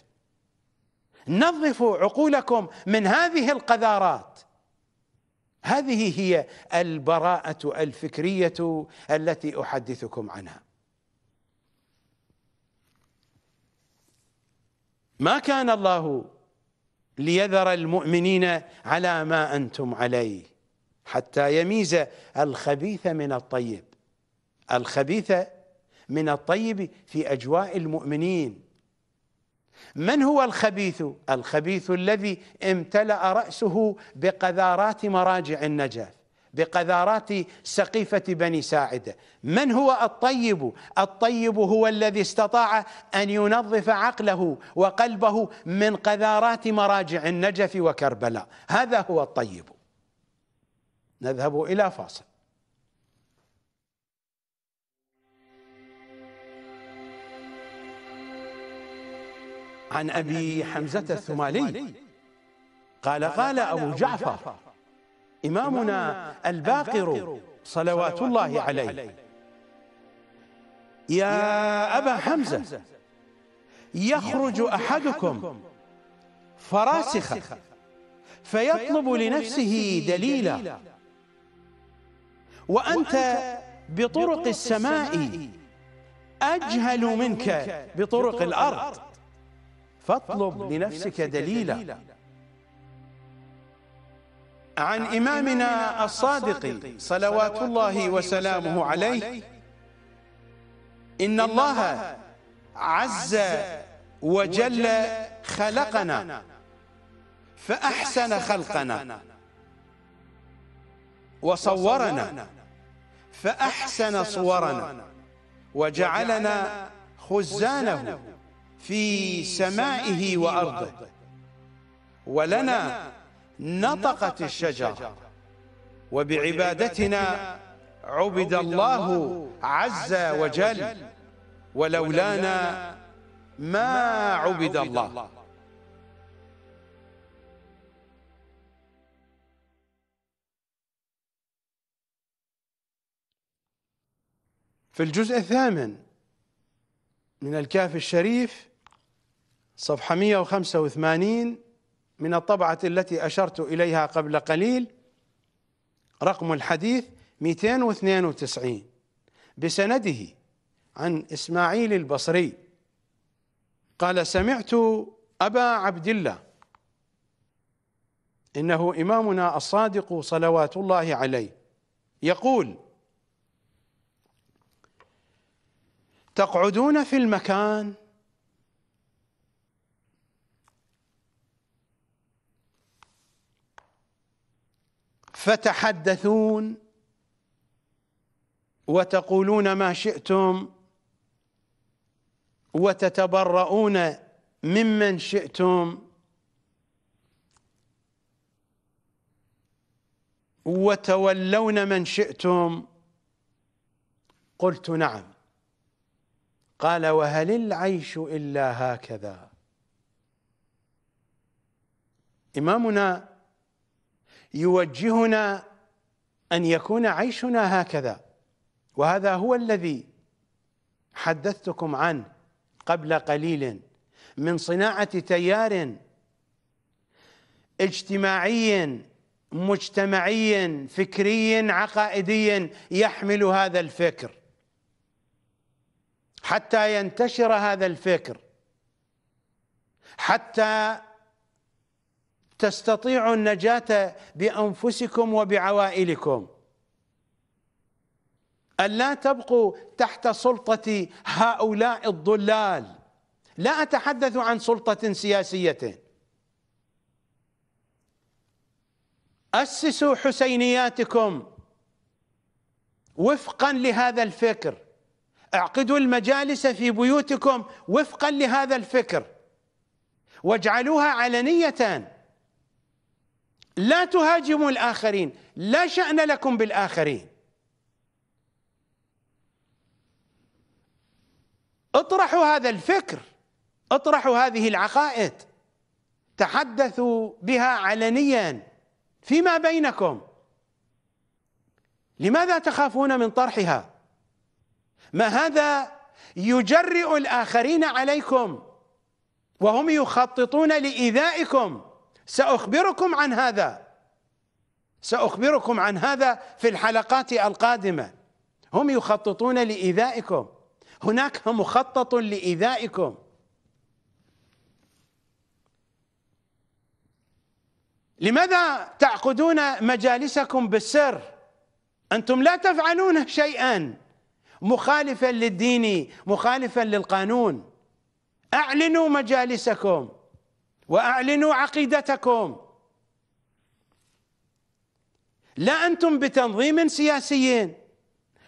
نظفوا عقولكم من هذه القذارات هذه هي البراءة الفكرية التي أحدثكم عنها ما كان الله ليذر المؤمنين على ما أنتم عليه حتى يميز الخبيث من الطيب الخبيث من الطيب في أجواء المؤمنين من هو الخبيث الخبيث الذي امتلأ رأسه بقذارات مراجع النجف بقذارات سقيفة بني ساعدة من هو الطيب الطيب هو الذي استطاع أن ينظف عقله وقلبه من قذارات مراجع النجف وكربلاء هذا هو الطيب نذهب إلى فاصل عن أبي حمزة الثمالي قال قال أبو جعفر إمامنا الباقر صلوات الله عليه يا أبا حمزة يخرج أحدكم فراسخة فيطلب لنفسه دليلا وأنت بطرق السماء أجهل منك بطرق الأرض فاطلب لنفسك دليلا عن إمامنا الصادق صلوات الله وسلامه عليه إن الله عز وجل خلقنا فأحسن خلقنا وصورنا فأحسن صورنا وجعلنا خزانه في سمائه وأرضه ولنا نطقت الشجرة وبعبادتنا عبد الله عز وجل ولولانا ما عبد الله في الجزء الثامن من الكاف الشريف صفحة 185 من الطبعة التي أشرت إليها قبل قليل رقم الحديث 292 بسنده عن إسماعيل البصري قال سمعت أبا عبد الله إنه إمامنا الصادق صلوات الله عليه يقول تقعدون في المكان فتحدثون وتقولون ما شئتم وتتبرؤون ممن شئتم وتولون من شئتم قلت نعم قال وهل العيش إلا هكذا إمامنا يوجهنا ان يكون عيشنا هكذا وهذا هو الذي حدثتكم عنه قبل قليل من صناعه تيار اجتماعي مجتمعي فكري عقائدي يحمل هذا الفكر حتى ينتشر هذا الفكر حتى تستطيعوا النجاة بأنفسكم وبعوائلكم ألا تبقوا تحت سلطة هؤلاء الضلال لا أتحدث عن سلطة سياسية أسسوا حسينياتكم وفقا لهذا الفكر اعقدوا المجالس في بيوتكم وفقا لهذا الفكر واجعلوها علنيه لا تهاجموا الآخرين لا شأن لكم بالآخرين اطرحوا هذا الفكر اطرحوا هذه العقائد تحدثوا بها علنيا فيما بينكم لماذا تخافون من طرحها ما هذا يجرئ الآخرين عليكم وهم يخططون لإيذائكم ساخبركم عن هذا ساخبركم عن هذا في الحلقات القادمه هم يخططون لايذائكم هناك مخطط لايذائكم لماذا تعقدون مجالسكم بالسر انتم لا تفعلون شيئا مخالفا للدين مخالفا للقانون اعلنوا مجالسكم واعلنوا عقيدتكم لا انتم بتنظيم سياسي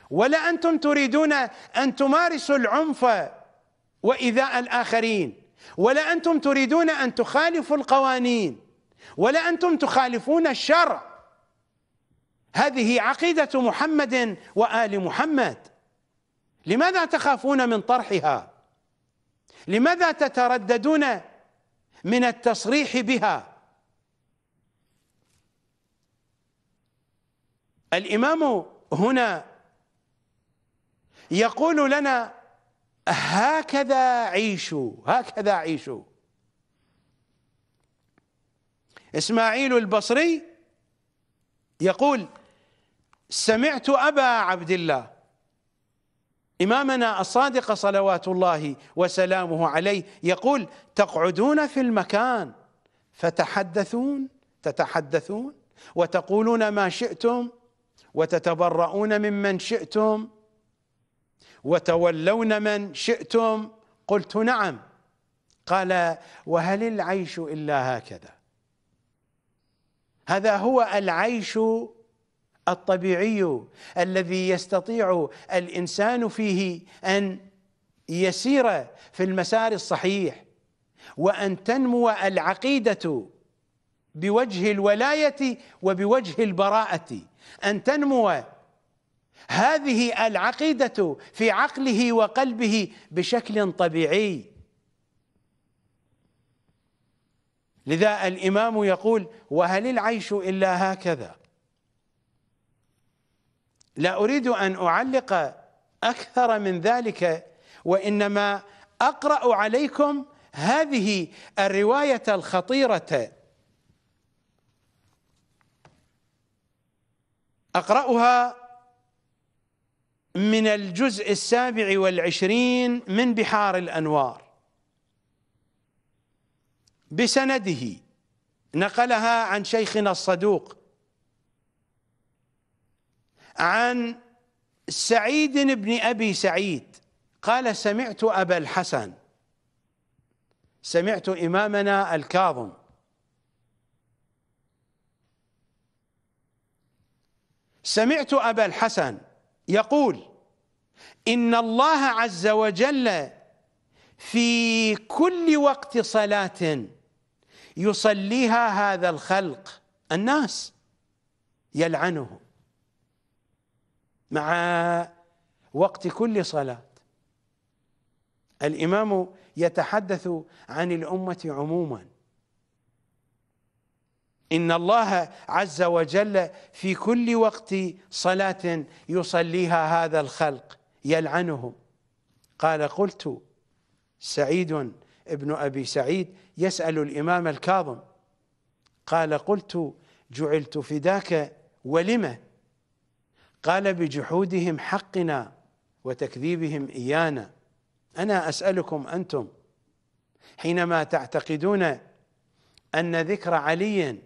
ولا انتم تريدون ان تمارسوا العنف وايذاء الاخرين ولا انتم تريدون ان تخالفوا القوانين ولا انتم تخالفون الشرع هذه عقيده محمد وال محمد لماذا تخافون من طرحها لماذا تترددون من التصريح بها الإمام هنا يقول لنا هكذا عيشوا هكذا عيشوا إسماعيل البصري يقول سمعت أبا عبد الله إمامنا الصادق صلوات الله وسلامه عليه يقول تقعدون في المكان فتحدثون تتحدثون وتقولون ما شئتم وتتبرؤون ممن شئتم وتولون من شئتم قلت نعم قال وهل العيش إلا هكذا هذا هو العيش الطبيعي الذي يستطيع الانسان فيه ان يسير في المسار الصحيح وان تنمو العقيده بوجه الولايه وبوجه البراءه ان تنمو هذه العقيده في عقله وقلبه بشكل طبيعي لذا الامام يقول وهل العيش الا هكذا لا أريد أن أعلق أكثر من ذلك وإنما أقرأ عليكم هذه الرواية الخطيرة أقرأها من الجزء السابع والعشرين من بحار الأنوار بسنده نقلها عن شيخنا الصدوق عن سعيد بن أبي سعيد قال سمعت أبا الحسن سمعت إمامنا الكاظم سمعت أبا الحسن يقول إن الله عز وجل في كل وقت صلاة يصليها هذا الخلق الناس يلعنه مع وقت كل صلاة الإمام يتحدث عن الأمة عموما إن الله عز وجل في كل وقت صلاة يصليها هذا الخلق يلعنهم قال قلت سعيد ابن أبي سعيد يسأل الإمام الكاظم قال قلت جعلت فداك ولم قال بجحودهم حقنا وتكذيبهم ايانا انا اسالكم انتم حينما تعتقدون ان ذكر علي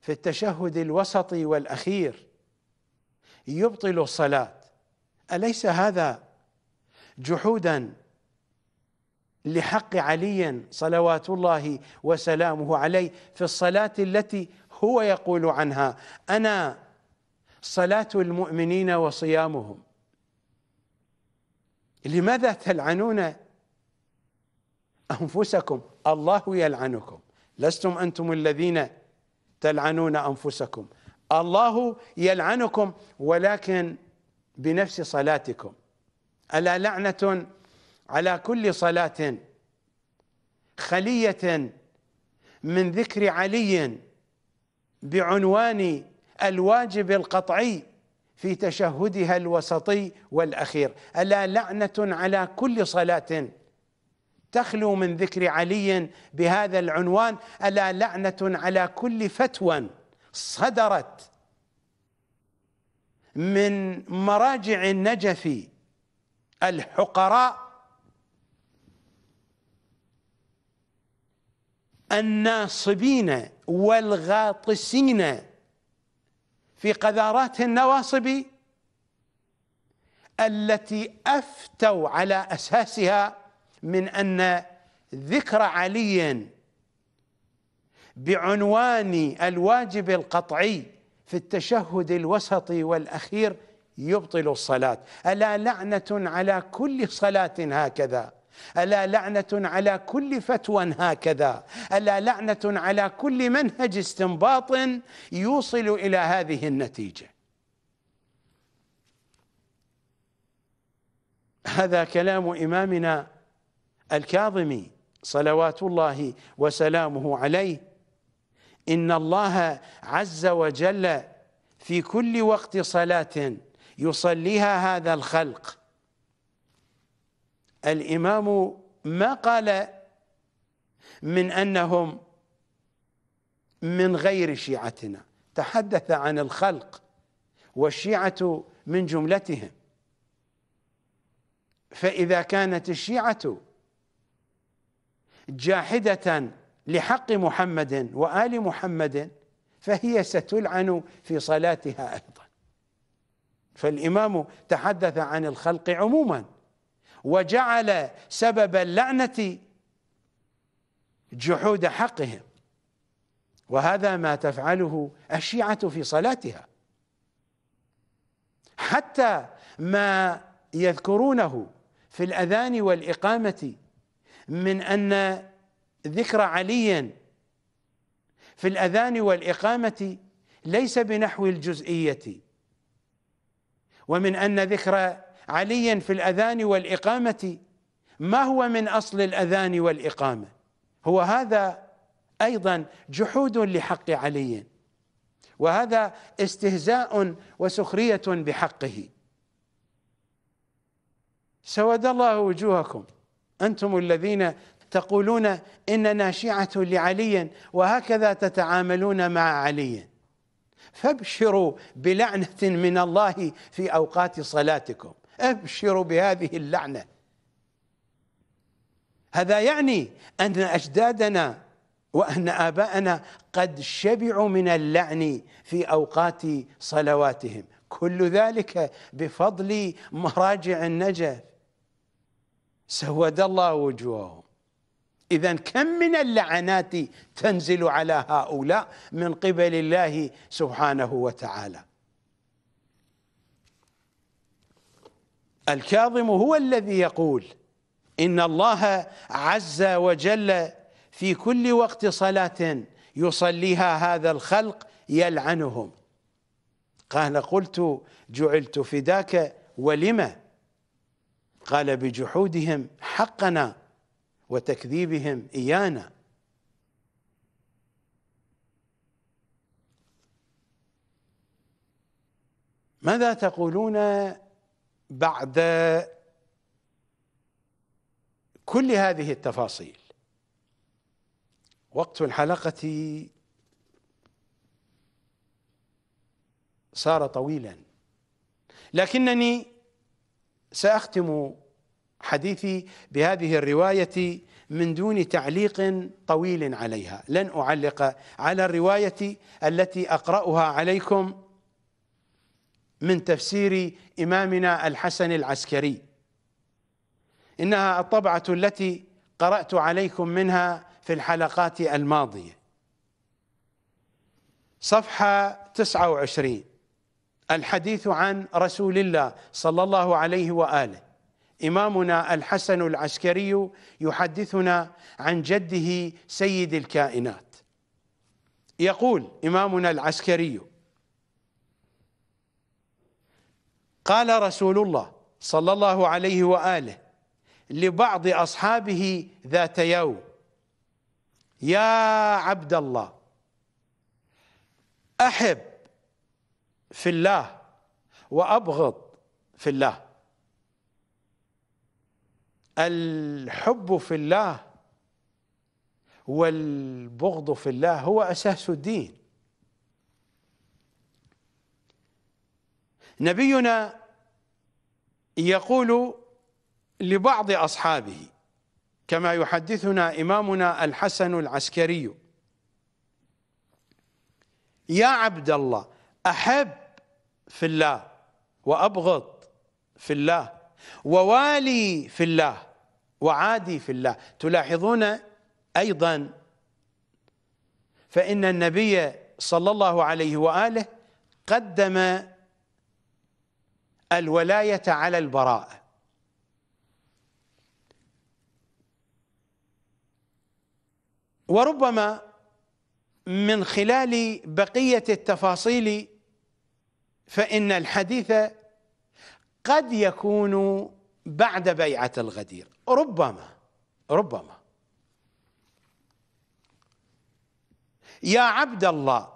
في التشهد الوسطي والاخير يبطل الصلاه اليس هذا جحودا لحق علي صلوات الله وسلامه عليه في الصلاه التي هو يقول عنها انا صلاة المؤمنين وصيامهم لماذا تلعنون أنفسكم الله يلعنكم لستم أنتم الذين تلعنون أنفسكم الله يلعنكم ولكن بنفس صلاتكم ألا لعنة على كل صلاة خلية من ذكر علي بعنوان الواجب القطعي في تشهدها الوسطي والاخير الا لعنه على كل صلاه تخلو من ذكر علي بهذا العنوان الا لعنه على كل فتوى صدرت من مراجع النجف الحقراء الناصبين والغاطسين في قذارات النواصب التي افتوا على اساسها من ان ذكر علي بعنوان الواجب القطعي في التشهد الوسطي والاخير يبطل الصلاه الا لعنه على كل صلاه هكذا ألا لعنة على كل فتوى هكذا ألا لعنة على كل منهج استنباط يوصل إلى هذه النتيجة هذا كلام إمامنا الكاظمي صلوات الله وسلامه عليه إن الله عز وجل في كل وقت صلاة يصليها هذا الخلق الإمام ما قال من أنهم من غير شيعتنا تحدث عن الخلق والشيعة من جملتهم فإذا كانت الشيعة جاحدة لحق محمد وآل محمد فهي ستلعن في صلاتها أيضا فالإمام تحدث عن الخلق عموما وجعل سبب اللعنة جحود حقهم وهذا ما تفعله الشيعة في صلاتها حتى ما يذكرونه في الأذان والإقامة من أن ذكر علي في الأذان والإقامة ليس بنحو الجزئية ومن أن ذكر عليا في الاذان والاقامه ما هو من اصل الاذان والاقامه هو هذا ايضا جحود لحق علي وهذا استهزاء وسخريه بحقه سود الله وجوهكم انتم الذين تقولون اننا شيعه لعلي وهكذا تتعاملون مع علي فابشروا بلعنه من الله في اوقات صلاتكم أبشر بهذه اللعنة هذا يعني أن أجدادنا وأن آباءنا قد شبعوا من اللعن في أوقات صلواتهم كل ذلك بفضل مراجع النجف سود الله وجوههم إذا كم من اللعنات تنزل على هؤلاء من قبل الله سبحانه وتعالى الكاظم هو الذي يقول إن الله عز وجل في كل وقت صلاة يصليها هذا الخلق يلعنهم قال قلت جعلت فداك ولم قال بجحودهم حقنا وتكذيبهم إيانا ماذا تقولون بعد كل هذه التفاصيل وقت الحلقة صار طويلا لكنني سأختم حديثي بهذه الرواية من دون تعليق طويل عليها لن أعلق على الرواية التي أقرأها عليكم من تفسير إمامنا الحسن العسكري إنها الطبعة التي قرأت عليكم منها في الحلقات الماضية صفحة 29 الحديث عن رسول الله صلى الله عليه وآله إمامنا الحسن العسكري يحدثنا عن جده سيد الكائنات يقول إمامنا العسكري قال رسول الله صلى الله عليه واله لبعض اصحابه ذات يوم يا عبد الله احب في الله وابغض في الله الحب في الله والبغض في الله هو اساس الدين نبينا يقول لبعض أصحابه كما يحدثنا إمامنا الحسن العسكري يا عبد الله أحب في الله وأبغض في الله ووالي في الله وعادي في الله تلاحظون أيضا فإن النبي صلى الله عليه وآله قدم الولاية على البراءة وربما من خلال بقية التفاصيل فإن الحديث قد يكون بعد بيعة الغدير ربما ربما يا عبد الله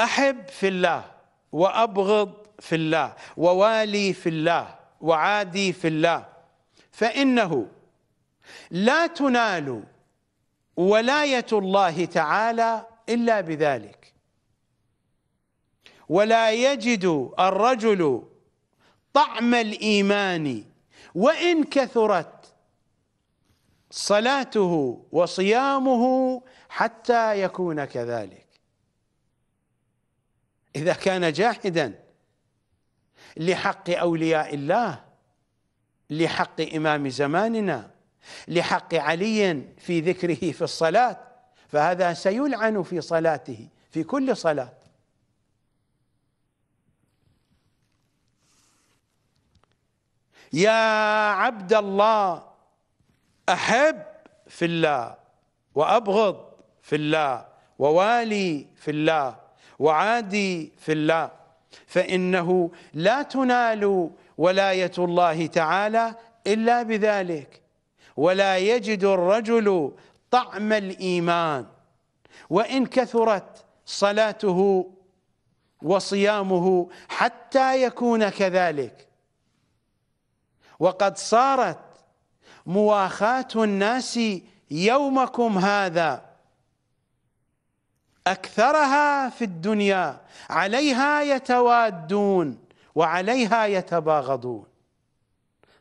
أحب في الله وأبغض في الله ووالي في الله وعادي في الله فإنه لا تنال ولاية الله تعالى إلا بذلك ولا يجد الرجل طعم الإيمان وإن كثرت صلاته وصيامه حتى يكون كذلك إذا كان جاحدا لحق أولياء الله لحق إمام زماننا لحق علي في ذكره في الصلاة فهذا سيلعن في صلاته في كل صلاة يا عبد الله أحب في الله وأبغض في الله ووالي في الله وعادي في الله فإنه لا تنال ولاية الله تعالى إلا بذلك ولا يجد الرجل طعم الإيمان وإن كثرت صلاته وصيامه حتى يكون كذلك وقد صارت مواخاة الناس يومكم هذا أكثرها في الدنيا عليها يتوادون وعليها يتباغضون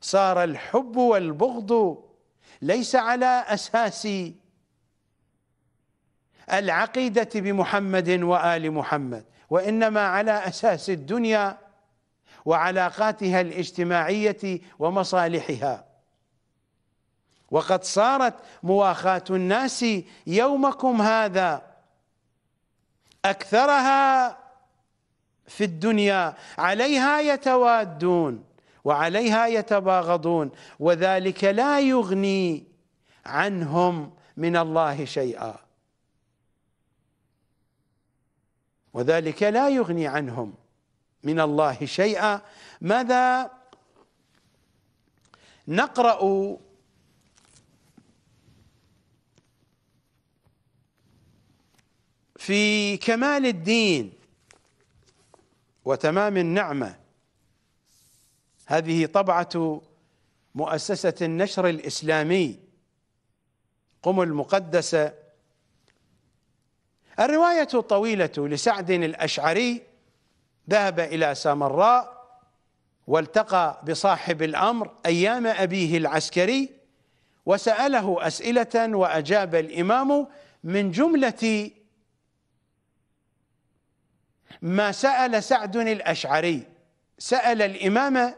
صار الحب والبغض ليس على أساس العقيدة بمحمد وآل محمد وإنما على أساس الدنيا وعلاقاتها الاجتماعية ومصالحها وقد صارت مواخاة الناس يومكم هذا أكثرها في الدنيا عليها يتوادون وعليها يتباغضون وذلك لا يغني عنهم من الله شيئا وذلك لا يغني عنهم من الله شيئا ماذا نقرأ في كمال الدين وتمام النعمه هذه طبعه مؤسسه النشر الاسلامي قم المقدسه الروايه الطويله لسعد الاشعري ذهب الى سامراء والتقى بصاحب الامر ايام ابيه العسكري وساله اسئله واجاب الامام من جمله ما سأل سعد الأشعري سأل الإمام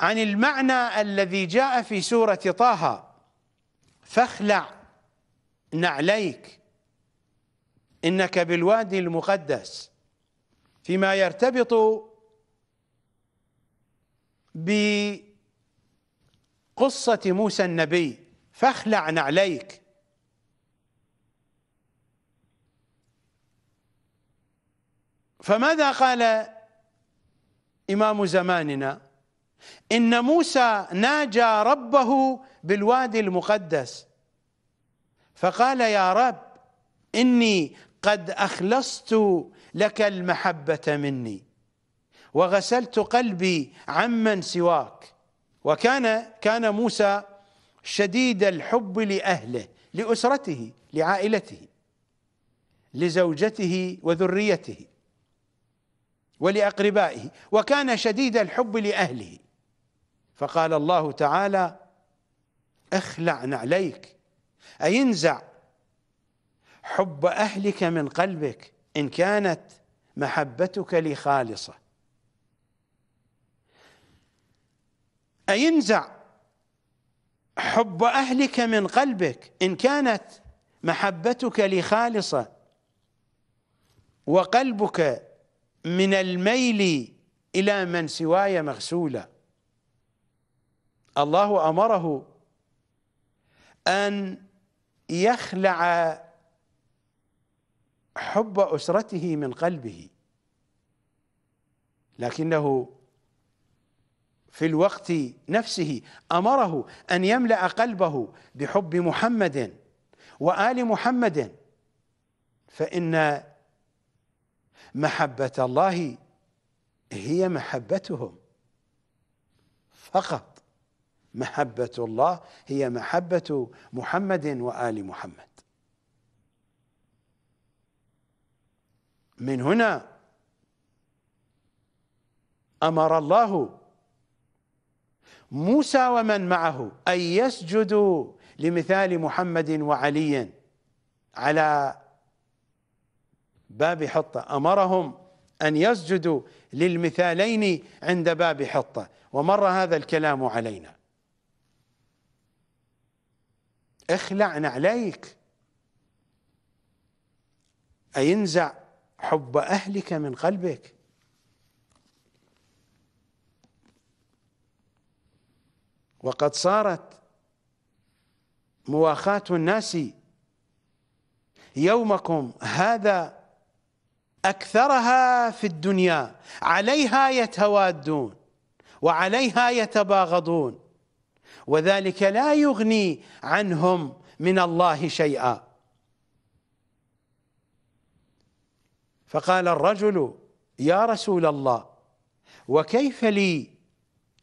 عن المعنى الذي جاء في سورة طه فاخلع نعليك إنك بالوادي المقدس فيما يرتبط بقصة موسى النبي فاخلع نعليك فماذا قال إمام زماننا إن موسى ناجى ربه بالوادي المقدس فقال يا رب إني قد أخلصت لك المحبة مني وغسلت قلبي عمن سواك وكان كان موسى شديد الحب لأهله لأسرته لعائلته لزوجته وذريته ولأقربائه وكان شديد الحب لأهله فقال الله تعالى اخلع نعليك أي انزع حب أهلك من قلبك إن كانت محبتك لي خالصة أي انزع حب أهلك من قلبك إن كانت محبتك لي خالصة وقلبك من الميل إلى من سواي مغسولا الله أمره أن يخلع حب أسرته من قلبه لكنه في الوقت نفسه أمره أن يملأ قلبه بحب محمد وآل محمد فإن محبة الله هي محبتهم فقط محبة الله هي محبة محمد وآل محمد من هنا أمر الله موسى ومن معه أن يسجدوا لمثال محمد وعلي على باب حطة أمرهم أن يسجدوا للمثالين عند باب حطة ومر هذا الكلام علينا اخلع نعليك أي انزع حب أهلك من قلبك وقد صارت مواخاة الناس يومكم هذا أكثرها في الدنيا عليها يتوادون وعليها يتباغضون وذلك لا يغني عنهم من الله شيئا فقال الرجل يا رسول الله وكيف لي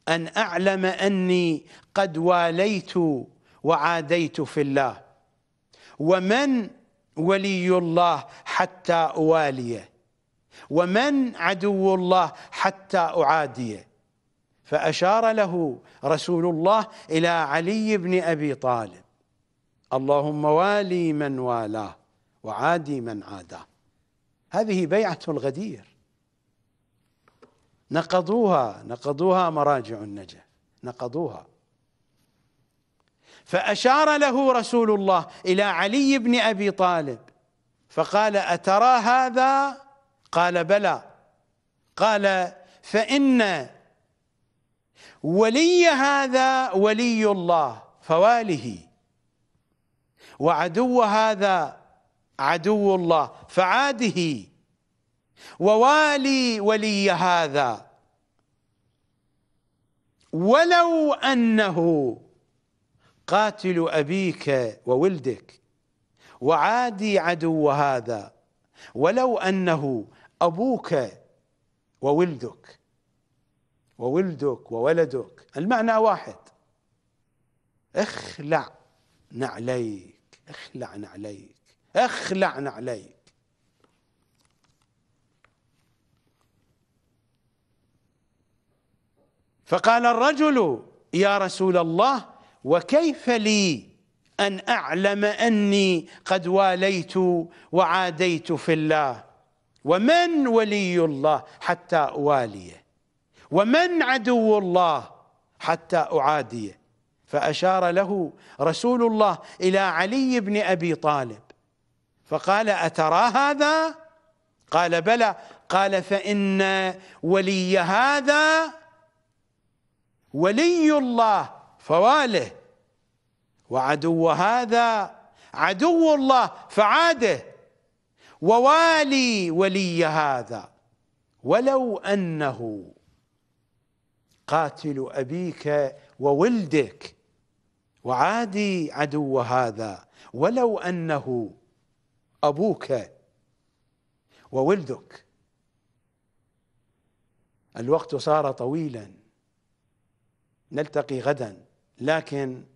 أن أعلم أني قد واليت وعاديت في الله ومن ولي الله حتى أواليه ومن عدو الله حتى اعاديه فاشار له رسول الله الى علي بن ابي طالب اللهم والي من والاه وعادي من عاداه هذه بيعه الغدير نقضوها نقضوها مراجع النجف نقضوها فاشار له رسول الله الى علي بن ابي طالب فقال اترى هذا قال بلى قال فإن ولي هذا ولي الله فواله وعدو هذا عدو الله فعاده ووالي ولي هذا ولو أنه قاتل أبيك وولدك وعادي عدو هذا ولو أنه أبوك وولدك وولدك وولدك المعنى واحد اخلع نعليك اخلع نعليك اخلع نعليك فقال الرجل يا رسول الله وكيف لي أن أعلم أني قد واليت وعاديت في الله ومن ولي الله حتى اواليه ومن عدو الله حتى اعاديه فاشار له رسول الله الى علي بن ابي طالب فقال اترى هذا قال بلى قال فان ولي هذا ولي الله فواله وعدو هذا عدو الله فعاده ووالي ولي هذا ولو انه قاتل ابيك وولدك وعادي عدو هذا ولو انه ابوك وولدك الوقت صار طويلا نلتقي غدا لكن